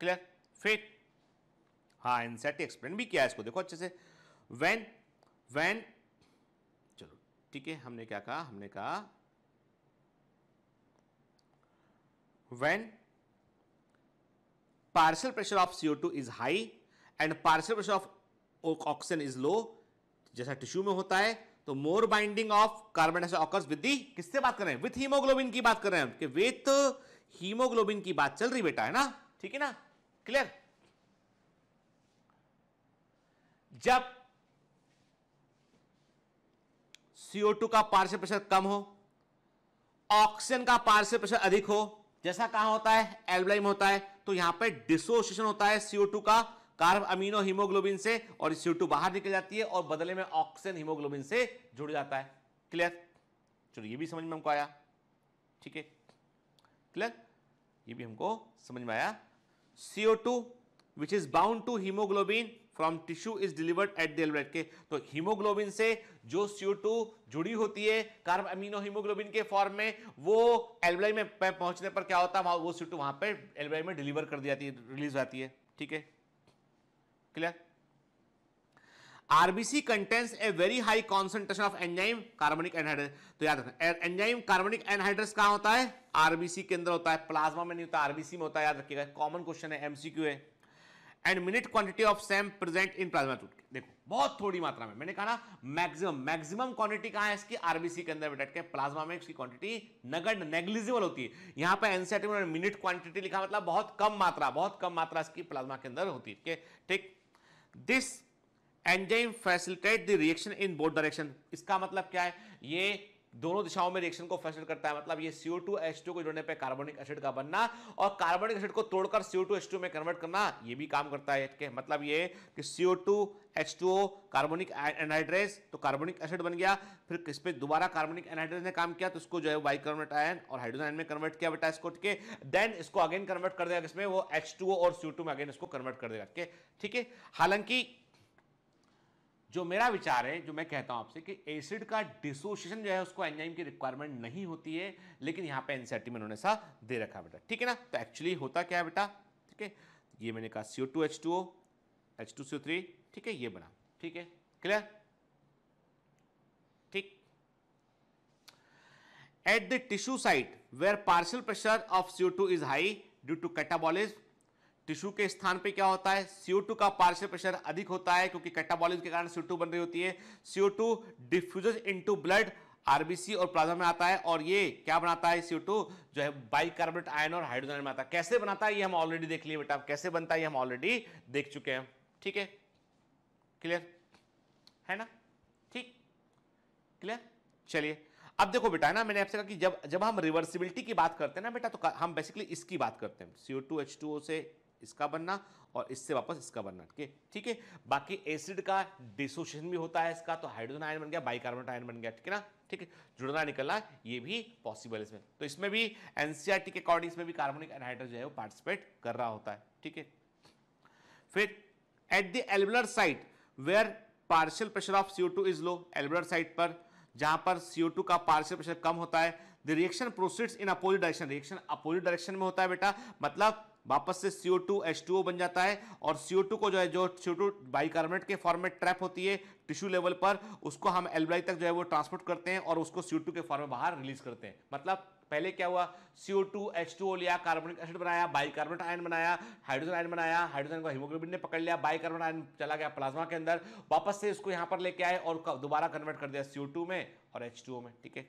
क्लियर फिर हाँ एनसीआरटी एक्सप्लेन e भी किया इसको देखो अच्छे से वैन वैन चलो ठीक है हमने क्या कहा हमने कहा when partial pressure of CO2 is high and partial pressure of oxygen is low जैसा टिश्यू में होता है तो more binding of carbon dioxide with the किससे बात कर रहे हैं विथ हीमोग्लोबिन की बात कर रहे हैं हम कि विथ हीमोग्लोबिन की बात चल रही बेटा है ना ठीक है ना क्लियर जब CO2 का पार्शियल प्रेशर कम हो ऑक्सीजन का पार्शियल प्रेशर अधिक हो जैसा कहा होता है एल्बलाइम होता है तो यहाँ पे डिसोसिएशन होता है सीओ टू का कार्ब अमीनो हीमोग्लोबिन से और सीओ टू बाहर निकल जाती है और बदले में ऑक्सीजन हीमोग्लोबिन से जुड़ जाता है क्लियर चलो ये भी समझ में हमको आया ठीक है क्लियर ये भी हमको समझ में आया CO two which is bound to haemoglobin from tissue is delivered at the एल्ब्रेट के तो हीमोग्लोबिन से जो CO2 जुड़ी होती है कार्ब अमीनो हीमोग्लोबिन के फॉर्म में वो एल्ब्राई में पहुंचने पर क्या होता है वो CO2 वहां पे एल्ब्राई में डिलीवर कर दी जाती है रिलीज जाती है ठीक है clear RBC contents a very high concentration of enzyme carbonic anhydrase तो याद रखना एंजाइम कार्बनिक एनहाइड्रेस कहां होता है आरबीसी के अंदर होता है प्लाज्मा में नहीं होता आरबीसी में होता है याद रखिएगा कॉमन क्वेश्चन है एमसीक्यू है and minute quantity of same present in plasma टूट देखो बहुत थोड़ी मात्रा में मैंने कहा ना मैक्सिमम मैक्सिमम क्वांटिटी कहां है इसकी आरबीसी के अंदर बैठ के प्लाज्मा में इसकी क्वांटिटी नगर नेग्लिजिबल होती है यहां पर एनसीआरटी में मिनट क्वांटिटी लिखा मतलब बहुत कम मात्रा बहुत कम मात्रा इसकी प्लाज्मा के अंदर होती है ठीक this enzyme facilitate the reaction in both direction इसका मतलब क्या है ये दोनों दिशाओं में रिएक्शन को फैसल करता है मतलब ये सीओ टू एच टू को जोड़ने पर कार्बोनिक एसिड का बनना और कार्बोनिक एसिड को तोड़कर सीओ टू एच टू में कन्वर्ट करना ये भी काम करता है के मतलब ये कि CO two H two O carbonic anhydrase तो कार्बोनिक एसिड बन गया फिर किस पे दोबारा कार्बोनिक एनहाइड्रेस ने काम किया तो उसको जो है वाई बाइकार्बोनेट आयन और हाइड्रोजन में कन्वर्ट किया बेटा इसको ठीक है देन इसको अगेन कन्वर्ट कर देगा किसमें वो एच टू ओ और सीओ टू में अगेन इसको कन्वर्ट कर देगा ठीक है हालांकि जो मेरा विचार है जो मैं कहता हूं आपसे कि एसिड का डिसोसिएशन जो है उसको एंजाइम की रिक्वायरमेंट नहीं होती है लेकिन यहां पे एनसीआरटी में उन्होंने सा दे रखा है बेटा ठीक है ना तो एक्चुअली होता क्या है बेटा ठीक है ये मैंने कहा CO two H two O H two CO three ठीक है ये बना ठीक है क्लियर ठीक at the tissue site where partial pressure of CO two is high due to catabolism tissue के स्थान पे क्या होता है CO2 का पार्शियल प्रेशर अधिक होता है क्योंकि कैटाबॉलिज के कारण CO2 बन रही होती है CO2 diffuses into blood RBC और प्लाज्मा में आता है और ये क्या बनाता है CO2 जो है बाइकार्बोनेट आयन और हाइड्रोजन में आता है कैसे बनाता है ये हम ऑलरेडी देख लिए बेटा कैसे बनता है ये हम ऑलरेडी देख चुके हैं ठीक है क्लियर है ना ठीक क्लियर चलिए अब देखो बेटा है ना मैंने आपसे कहा कि जब जब हम रिवर्सिबिलिटी की बात करते हैं ना बेटा तो हम बेसिकली इसकी बात करते हैं CO2 H2O से इसका बनना और इससे वापस इसका बनना ठीक है ठीक है बाकी एसिड का डिसोशन भी होता है इसका तो हाइड्रोजन आयन बन गया बाइकार्बोनेट आयन बन गया ठीक है ना ठीक है जुड़ना निकलना ये भी पॉसिबल इसमें तो इसमें भी एनसीआरटी के अकॉर्डिंग इसमें भी कार्बोनिक एनहाइड्रो जो है वो पार्टिसिपेट कर रहा होता है ठीक है फिर at the एल्बुलर site where partial pressure of CO two is low एल्बुलर site पर जहां पर CO2 का पार्शियल प्रेशर कम होता है reaction proceeds in opposite direction reaction opposite direction में होता है बेटा मतलब वापस से C O two H two O बन जाता है और सी टू को जो है जो सी ओ टू बाइकार्बोनेट के फॉर्म में ट्रैप होती है टिश्यू लेवल पर उसको हम एल्ब्लाई तक जो है वो ट्रांसपोर्ट करते हैं और उसको सी टू के फॉर्म में बाहर रिलीज करते हैं मतलब पहले क्या हुआ CO two H two O लिया कार्बोनिक एसिड बनाया बाइकार्बोनेट आयन बनाया हाइड्रोजन आयन बनाया हाइड्रोजन को हीमोग्लोबिन ने पकड़ लिया बाइकार्बोनेट आयन चला गया प्लाज्मा के अंदर वापस से उसको यहाँ पर लेके आए और दोबारा कन्वर्ट कर दिया सीओ टू में और एच टू ओ में ठीक है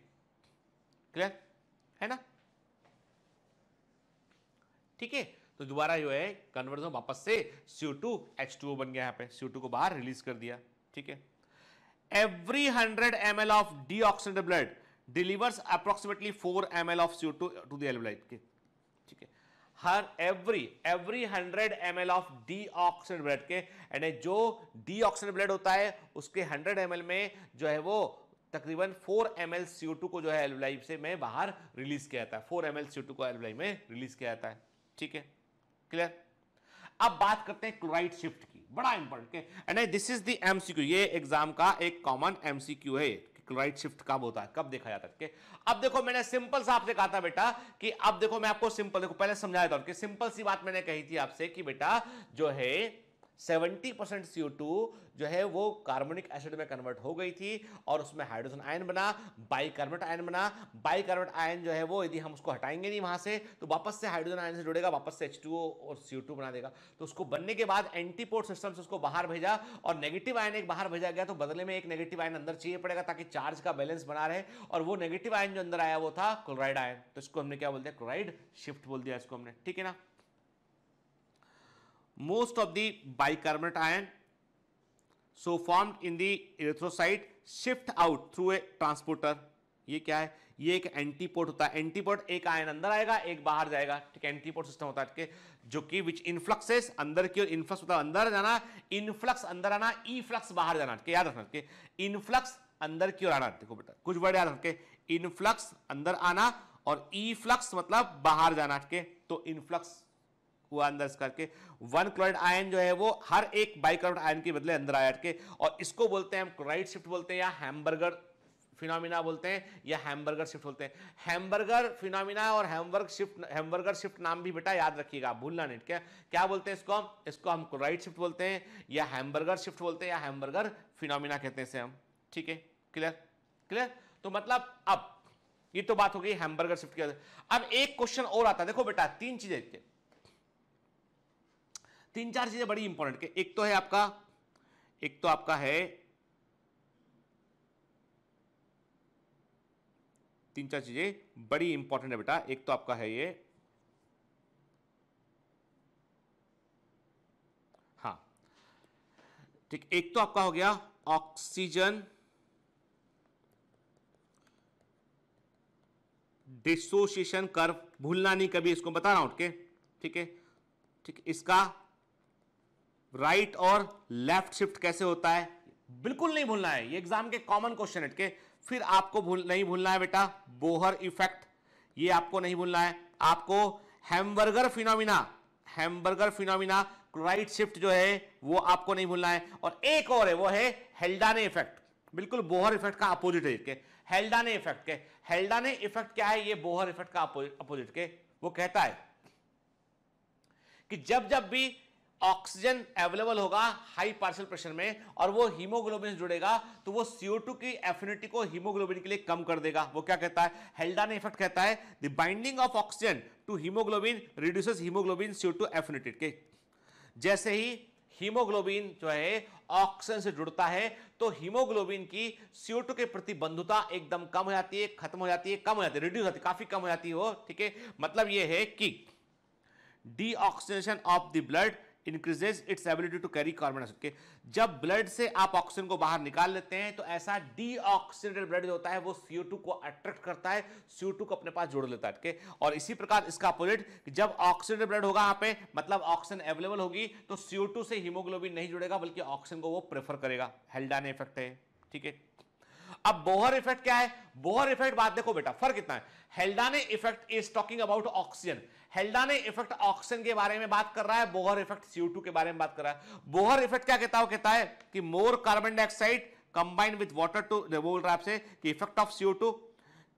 क्लियर है ना ठीक है तो दोबारा जो है कन्वर्जन वापस से सीओ टू एच टू बन गया यहाँ पे सीओ टू को बाहर रिलीज कर दिया ठीक है every hundred M L of deoxidised blood delivers approximately four M L of CO two to दाइट के ठीक है हर every every hundred M L of deoxidised blood के यानी जो डी ऑक्सीड ब्लड होता है उसके हंड्रेड एम एल में जो है वो तकरीबन four M L CO two को जो है एल्वलाई से मैं बाहर रिलीज किया जाता है four M L CO two को एल्वलाई में रिलीज किया जाता है ठीक है क्लियर अब बात करते हैं क्लोराइड शिफ्ट की बड़ा important this is the MCQ ये एग्जाम का एक कॉमन एमसीक्यू है क्लोराइड शिफ्ट कब होता है कब देखा जाता है अब देखो मैंने सिंपल सा आपसे कहा था बेटा कि अब देखो मैं आपको सिंपल देखो पहले समझाया था सिंपल सी बात मैंने कही थी आपसे कि बेटा जो है 70 परसेंट सी जो है वो कार्बनिक एसिड में कन्वर्ट हो गई थी और उसमें हाइड्रोजन आयन बना बाइकार्बोनेट आयन बना बाइकार्बोनेट आयन जो है वो यदि हम उसको हटाएंगे नहीं वहां से तो वापस से हाइड्रोजन आयन से जुड़ेगा वापस से एच और सी बना देगा तो उसको बनने के बाद एंटीपोर्ट सिस्टम से उसको बाहर भेजा और नेगेटिव आयन एक बाहर भेजा गया तो बदले में एक नेगेटिव आयन अंदर चाहिए पड़ेगा ताकि चार्ज का बैलेंस बना रहे और वो नेगेटिव आयन जो अंदर आया वो था क्लोराइड आयन तो इसको हमने क्या बोलते हैं क्लोराइड शिफ्ट बोल दिया इसको हमने ठीक है ना most of the bicarbonate ion so formed in the erythrocyte shift out through a transporter ये क्या है ये एक एंटीपोर्ट होता है एंटीपोर्ट एक आयन अंदर आएगा एक बाहर जाएगा ठीक है एंटीपोर्ट सिस्टम होता है जो कि विच इनफ्लक्सेस अंदर की और इनफ्लक्स मतलब अंदर जाना इनफ्लक्स अंदर आना ई फ्लक्स बाहर जाना ठीक याद रखना ठीक इनफ्लक्स अंदर की ओर आना देखो बेटा कुछ वर्ड याद रखें इनफ्लक्स अंदर आना और ई फ्लक्स मतलब बाहर जाना ठीक तो इनफ्लक्स हुआ अंदर करके वन क्लोराइड आयन जो है वो हर एक बाइकार्बोनेट आयन के बदले अंदर आया के और इसको बोलते हैं हम क्लोराइड शिफ्ट बोलते हैं या हैमबर्गर फिनोमिना बोलते हैं या हैमबर्गर शिफ्ट बोलते हैं हैमबर्गर फिनोमिना और हैमबर्ग शिफ्ट हैमबर्गर शिफ्ट नाम भी बेटा याद रखिएगा भूलना नहीं क्या क्या बोलते हैं इसको हम इसको हम क्लोराइड शिफ्ट बोलते हैं या हैमबर्गर शिफ्ट बोलते हैं या हैमबर्गर फिनोमिना कहते हैं इसे हम ठीक है क्लियर क्लियर तो मतलब अब ये तो बात हो गई हैमबर्गर शिफ्ट की अब एक क्वेश्चन और आता है देखो बेटा तीन चीजें तीन चार चीज़ें बड़ी इंपॉर्टेंट एक तो है आपका एक तो आपका है तीन चार चीज़ें बड़ी इंपॉर्टेंट है बेटा एक तो आपका है ये हाँ ठीक एक तो आपका हो गया ऑक्सीजन डिसोसिएशन कर्व भूलना नहीं कभी इसको बता रहा हूं के ठीक है ठीक इसका राइट और लेफ्ट शिफ्ट कैसे होता है बिल्कुल नहीं भूलना है ये एग्जाम के कॉमन क्वेश्चन है फिर आपको भूल नहीं भूलना है बेटा बोहर इफेक्ट ये आपको नहीं भूलना है आपको Hamburger phenomena Hamburger phenomena right shift जो है वो आपको नहीं भूलना है और एक और है वो है हेल्डाने इफेक्ट बिल्कुल बोहर इफेक्ट का अपोजिट है इसके हेल्डाने इफेक्ट के हेल्डाने इफेक्ट क्या है ये बोहर इफेक्ट का अपोजिट के वो कहता है कि जब जब भी ऑक्सीजन अवेलेबल होगा हाई पार्शल प्रेशर में और वो हीमोग्लोबिन जुड़ेगा तो वो CO2 की एफिनिटी को हीमोग्लोबिन के लिए कम कर देगा वो क्या कहता है हेल्डान इफेक्ट कहता है the binding of oxygen to haemoglobin reduces haemoglobin CO2 affinity के जैसे ही हीमोग्लोबिन जो है ऑक्सीजन से जुड़ता है तो हीमोग्लोबिन की CO2 के प्रति बंधुता एकदम कम हो जाती है खत्म हो जाती है कम हो जाती है रिड्यूस होती है काफी कम हो जाती है वो ठीक है मतलब ये है कि deoxygenation of the blood increases its ability to carry carbon के जब ब्लड से आप ऑक्सीजन को बाहर निकाल लेते हैं तो ऐसा डीऑक्सीडेटेड ब्लड जो होता है वो सीओ को अट्रैक्ट करता है सीओ को अपने पास जोड़ लेता है और इसी प्रकार इसका अपोजिट जब ऑक्सीडेड ब्लड होगा यहाँ पे मतलब ऑक्सीजन अवेलेबल होगी तो सीओ से हीमोग्लोबिन नहीं जुड़ेगा बल्कि ऑक्सीजन को वो प्रेफर करेगा हेल्डाने इफेक्ट है ठीक है अब बोहर इफेक्ट क्या है बोहर इफेक्ट बात देखो बेटा फर्क कितना है Haldane effect is talking about oxygen Haldane effect oxygen के बारे में बात कर रहा है बोहर इफेक्ट सीओ के बारे में बात कर रहा है बोहर इफेक्ट क्या कहता है कहता है कि more carbon dioxide combined with water to बोल रहा है आपसे कि इफेक्ट ऑफ सीओ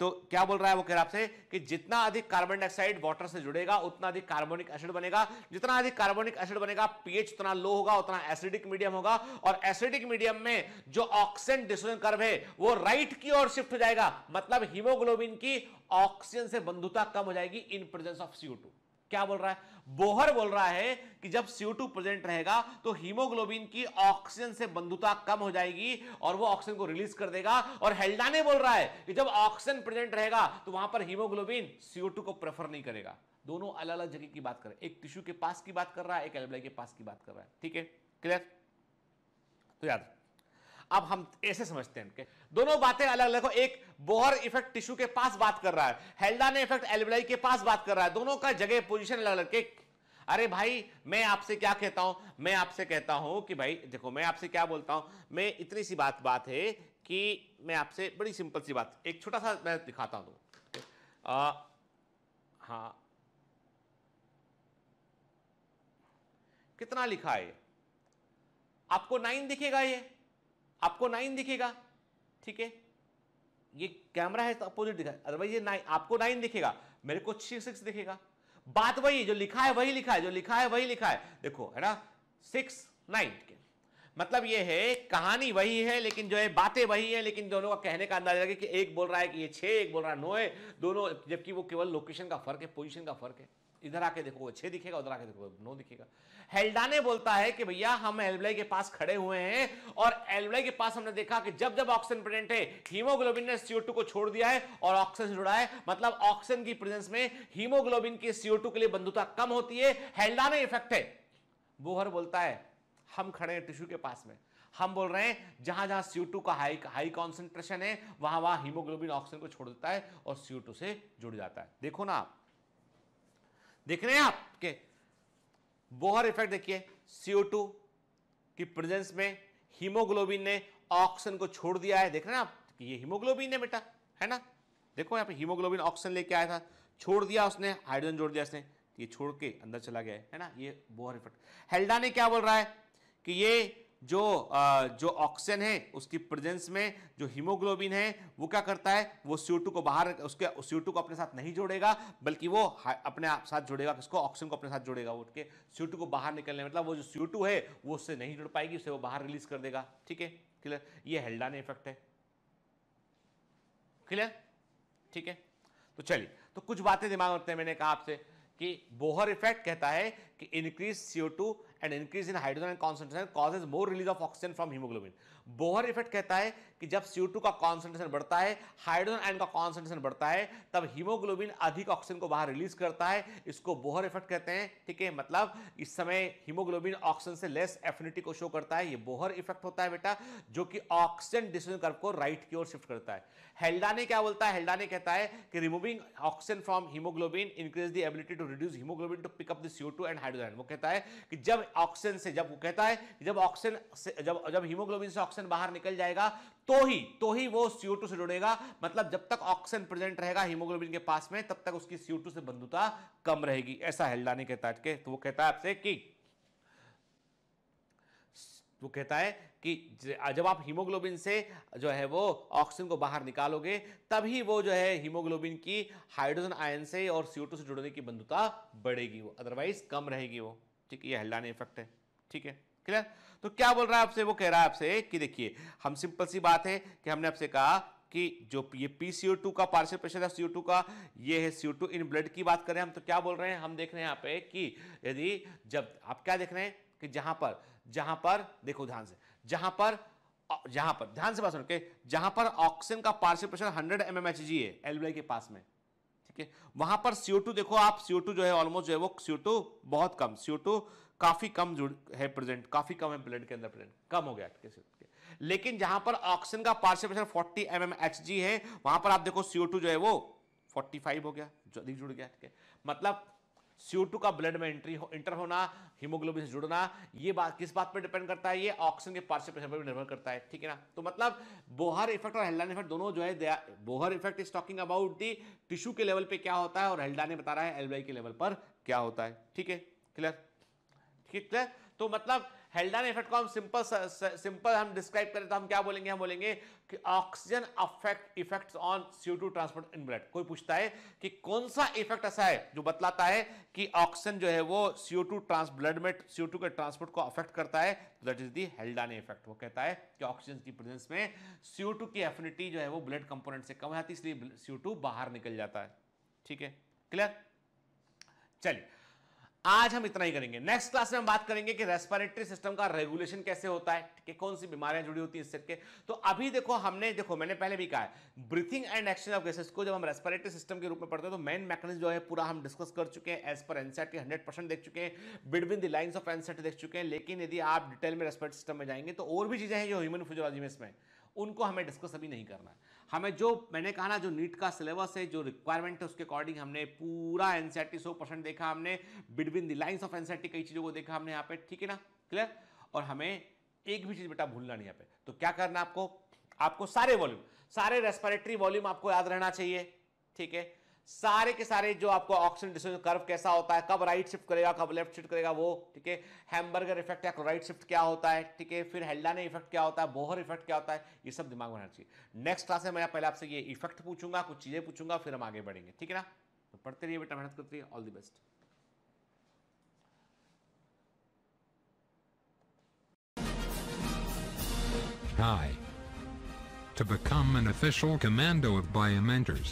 तो क्या बोल रहा है वो कह रहा आपसे कि जितना अधिक कार्बन डाइऑक्साइड वाटर से जुड़ेगा उतना अधिक कार्बोनिक एसिड बनेगा जितना अधिक कार्बोनिक एसिड बनेगा पीएच उतना लो होगा उतना एसिडिक मीडियम होगा और एसिडिक मीडियम में जो ऑक्सीजन डिसोजन कर्व है वो राइट की ओर शिफ्ट हो जाएगा मतलब हीमोग्लोबिन की ऑक्सीजन से बंधुता कम हो जाएगी इन प्रेजेंस ऑफ सीओ क्या बोल रहा है बोहर बोल रहा है कि जब CO2 प्रेजेंट रहेगा तो हीमोग्लोबिन की ऑक्सीजन से बंधुता कम हो जाएगी और वो ऑक्सीजन को रिलीज कर देगा और हेल्डाने बोल रहा है कि जब ऑक्सीजन प्रेजेंट रहेगा तो वहां पर हीमोग्लोबिन CO2 को प्रेफर नहीं करेगा दोनों अलग अलग जगह की बात कर एक टिश्यू के पास की बात कर रहा है एक एल्बलाई के पास की बात कर रहा है ठीक है क्लियर तो याद अब हम ऐसे समझते हैं के? दोनों बातें अलग अलग एक बोहर इफेक्ट टिश्यू के पास बात कर रहा है हेल्डा ने इफेक्ट एल्बेलाई के पास बात कर रहा है दोनों का जगह पोजिशन अलग अलग अरे भाई मैं आपसे क्या कहता हूं मैं आपसे कहता हूं कि भाई देखो मैं आपसे क्या बोलता हूं मैं इतनी सी बात बात है कि मैं आपसे बड़ी सिंपल सी बात एक छोटा सा मैं दिखाता हूं आ, हाँ कितना लिखा है आपको नाइन दिखेगा ये आपको नाइन दिखेगा ठीक है ये कैमरा है तो अपोजिट दिखा अदरवाइज ये नाइन आपको नाइन दिखेगा मेरे को सिक्स दिखेगा बात वही जो लिखा है वही लिखा है जो लिखा है वही लिखा है देखो है ना सिक्स नाइन मतलब ये है कहानी वही है लेकिन जो है बातें वही है लेकिन दोनों का कहने का अंदाजा लगे कि एक बोल रहा है कि ये छे एक बोल रहा है नो है दोनों जबकि वो केवल लोकेशन का फर्क है पोजीशन का फर्क है इधर आके देखोगे छः दिखेगा उधर आके देखोगे नौ दिखेगा हेल्डाने बोलता है कि भैया हम एलबीलाई के पास खड़े हुए हैं और एलबीलाई के पास हमने देखा कि जब जब ऑक्सीजन प्रेजेंट है हीमोग्लोबिन ने सीओ को छोड़ दिया है और ऑक्सीजन से जुड़ा है मतलब ऑक्सीजन की प्रेजेंस में हीमोग्लोबिन की सीओ के लिए बंधुता कम होती है हेल्डाने इफेक्ट है बोहर बोलता है हम खड़े हैं टिश्यू के पास में हम बोल रहे हैं जहां जहां सीओ का हाई हाई कॉन्सेंट्रेशन है वहां वहां हीमोग्लोबिन ऑक्सीजन को छोड़ देता है और सीओ से जुड़ जाता है देखो ना आप देख रहे हैं के बोहर इफेक्ट देखिए CO2 की प्रेजेंस में हीमोग्लोबिन ने ऑक्सीजन को छोड़ दिया है देख रहे हैं आप कि ये हीमोग्लोबिन है बेटा है ना देखो यहाँ पे हीमोग्लोबिन ऑक्सीजन लेके आया था छोड़ दिया उसने हाइड्रोजन जोड़ दिया उसने ये छोड़ के अंदर चला गया है ना ये बोहर इफेक्ट हेल्डा ने क्या बोल रहा है कि ये जो आ, जो ऑक्सीजन है उसकी प्रेजेंस में जो हीमोग्लोबिन है वो क्या करता है वो सी को बाहर उसके सी को अपने साथ नहीं जोड़ेगा बल्कि वो अपने आप साथ जोड़ेगा किसको ऑक्सीजन को अपने साथ जोड़ेगा वो के सी को बाहर निकलने मतलब वो जो सी है वो उससे नहीं जुड़ पाएगी उसे वो बाहर रिलीज कर देगा ठीक है क्लियर ये हेल्डाने इफेक्ट है क्लियर ठीक है तो चलिए तो कुछ बातें दिमाग होते रखते हैं मैंने कहा आपसे कि बोहर इफेक्ट कहता है कि increase CO two An increase in hydrogen concentration causes more release of oxygen from hemoglobin. Bohr effect कहता है कि जब सी का कॉन्सेंट्रेशन बढ़ता है हाइड्रोजन आयन का कॉन्सेंट्रेशन बढ़ता है तब हीमोग्लोबिन अधिक ऑक्सीजन को बाहर रिलीज करता है इसको बोहर इफेक्ट कहते हैं ठीक है मतलब इस समय हीमोग्लोबिन ऑक्सीजन से लेस एफिनिटी को शो करता है ये बोहर इफेक्ट होता है बेटा जो कि ऑक्सीजन डिसीजन कर्व को राइट की ओर शिफ्ट करता है हेल्डा ने क्या बोलता है हेल्डा ने कहता है कि removing oxygen from haemoglobin increase the ability to reduce haemoglobin to pick up the CO and hydrogen वो कहता है कि जब ऑक्सीजन से जब वो कहता है कि जब ऑक्सीजन से जब जब हीमोग्लोबिन से ऑक्सीजन बाहर निकल जाएगा तो ही तो ही वो सीओ से जुड़ेगा मतलब जब तक ऑक्सीजन प्रेजेंट रहेगा हीमोग्लोबिन के पास में तब तक उसकी सीओ से बंधुता कम रहेगी ऐसा हेल्डानी कहता है तो वो कहता है आपसे कि वो कहता है कि जब आप हीमोग्लोबिन से जो है वो ऑक्सीजन को बाहर निकालोगे तभी वो जो है हीमोग्लोबिन की हाइड्रोजन आयन से और सीओ से जुड़ने की बंधुता बढ़ेगी वो अदरवाइज कम रहेगी वो ठीक है ये हेल्लाने इफेक्ट है ठीक है क्लियर तो क्या बोल रहा है आपसे वो कह रहा है आपसे कि देखिए हम सिंपल सी बात है कि हमने आपसे कहा कि जो ये पी का पार्शियल प्रेशर है CO2 टू का ये है CO2 इन ब्लड की बात करें हम तो क्या बोल रहे हैं हम देख रहे हैं यहाँ पे कि यदि जब आप क्या देख रहे हैं कि जहां पर जहां पर देखो ध्यान से जहां पर जहां पर ध्यान से बात सुनो जहां पर ऑक्सीजन का partial pressure 100 M M H G है एलबीआई के पास में ठीक है वहां पर CO2 देखो आप CO2 जो है ऑलमोस्ट जो है वो CO2 बहुत कम CO2 काफ़ी कम जुड़ है प्रेजेंट काफ़ी कम है ब्लड के अंदर प्रेजेंट कम हो गया के के लेकिन जहां पर ऑक्सीजन का partial pressure 40 M M H G है वहां पर आप देखो सीओ टू जो है वो 45 हो गया जल्दी जुड़ गया के। मतलब सीओ का ब्लड में एंट्री हो इंटर होना हीमोग्लोबिन से जुड़ना ये बात किस बात पर डिपेंड करता है ये ऑक्सीजन के पार्शियल प्रेशर पर भी निर्भर करता है ठीक है ना तो मतलब बोहर इफेक्ट और हेल्डान इफेक्ट दोनों जो है Bohr effect is talking about the tissue के लेवल पे क्या होता है और हेल्डाने बता रहा है एलवाई के लेवल पर क्या होता है ठीक है क्लियर ठीक है तो मतलब हेल्डन इफेक्ट को हम सिंपल सिंपल हम डिस्क्राइब करें तो हम क्या बोलेंगे हम बोलेंगे कि oxygen affect effects on CO two transport in blood कोई पूछता है कि कौन सा इफेक्ट ऐसा है जो बतलाता है कि ऑक्सीजन जो है वो सीओ टू ट्रांस ब्लड में सीओ टू के ट्रांसपोर्ट को अफेक्ट करता है that is the Haldane effect वो कहता है कि ऑक्सीजन की प्रेजेंस में सीओ टू की एफिनिटी जो है वो ब्लड कंपोनेंट से कम हो जाती है इसलिए सीओ टू बाहर निकल जाता है ठीक है क्लियर चलिए आज हम इतना ही करेंगे नेक्स्ट क्लास में हम बात करेंगे कि रेस्पिरेटरी सिस्टम का रेगुलेशन कैसे होता है कि कौन सी बीमारियां जुड़ी होती है इससे के तो अभी देखो हमने देखो मैंने पहले भी कहा है breathing and exchange of gases को जब हम रेस्पिरेटरी सिस्टम के रूप में पढ़ते हैं तो मेन मैकेनिज्म जो है पूरा हम डिस्कस कर चुके हैं एज पर एनसेट के हंड्रेड देख चुके हैं between the lines of NCERT देख चुके हैं लेकिन यदि आप डिटेल में रेस्पिरेटरी सिस्टम में जाएंगे तो और भी चीज़ें हैं जो ह्यूमन फिजोलॉजी में इसमें उनको हमें डिस्कस अभी नहीं करना है हमें जो मैंने कहा ना जो नीट का सिलेबस है जो रिक्वायरमेंट है उसके अकॉर्डिंग हमने पूरा एनसीआरटी e सौ परसेंट देखा हमने between the line of NCERT e कई चीज़ों को देखा हमने यहाँ पे ठीक है ना क्लियर और हमें एक भी चीज़ बेटा भूलना नहीं यहाँ पे तो क्या करना आपको आपको सारे वॉल्यूम सारे रेस्पिरेटरी वॉल्यूम आपको याद रहना चाहिए ठीक है सारे के सारे जो आपको ऑक्सीजन डिस्ट्रीब्यूशन कर्व कैसा होता है कब राइट शिफ्ट करेगा कब लेफ्ट शिफ्ट करेगा वो ठीक है हैमबर्गर इफेक्ट या राइट शिफ्ट क्या होता है ठीक है फिर हेल्डाने इफेक्ट क्या होता है बोहर इफेक्ट क्या होता है ये सब दिमाग में होना चाहिए नेक्स्ट क्लास में मैं पहले आपसे ये इफेक्ट पूछूंगा कुछ चीज़ें पूछूंगा फिर हम आगे बढ़ेंगे ठीक है ना तो पढ़ते रहिए बेटा मेहनत करते रहिए all the best Hi. To become an official commando of Biomentors,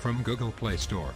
from Google Play Store.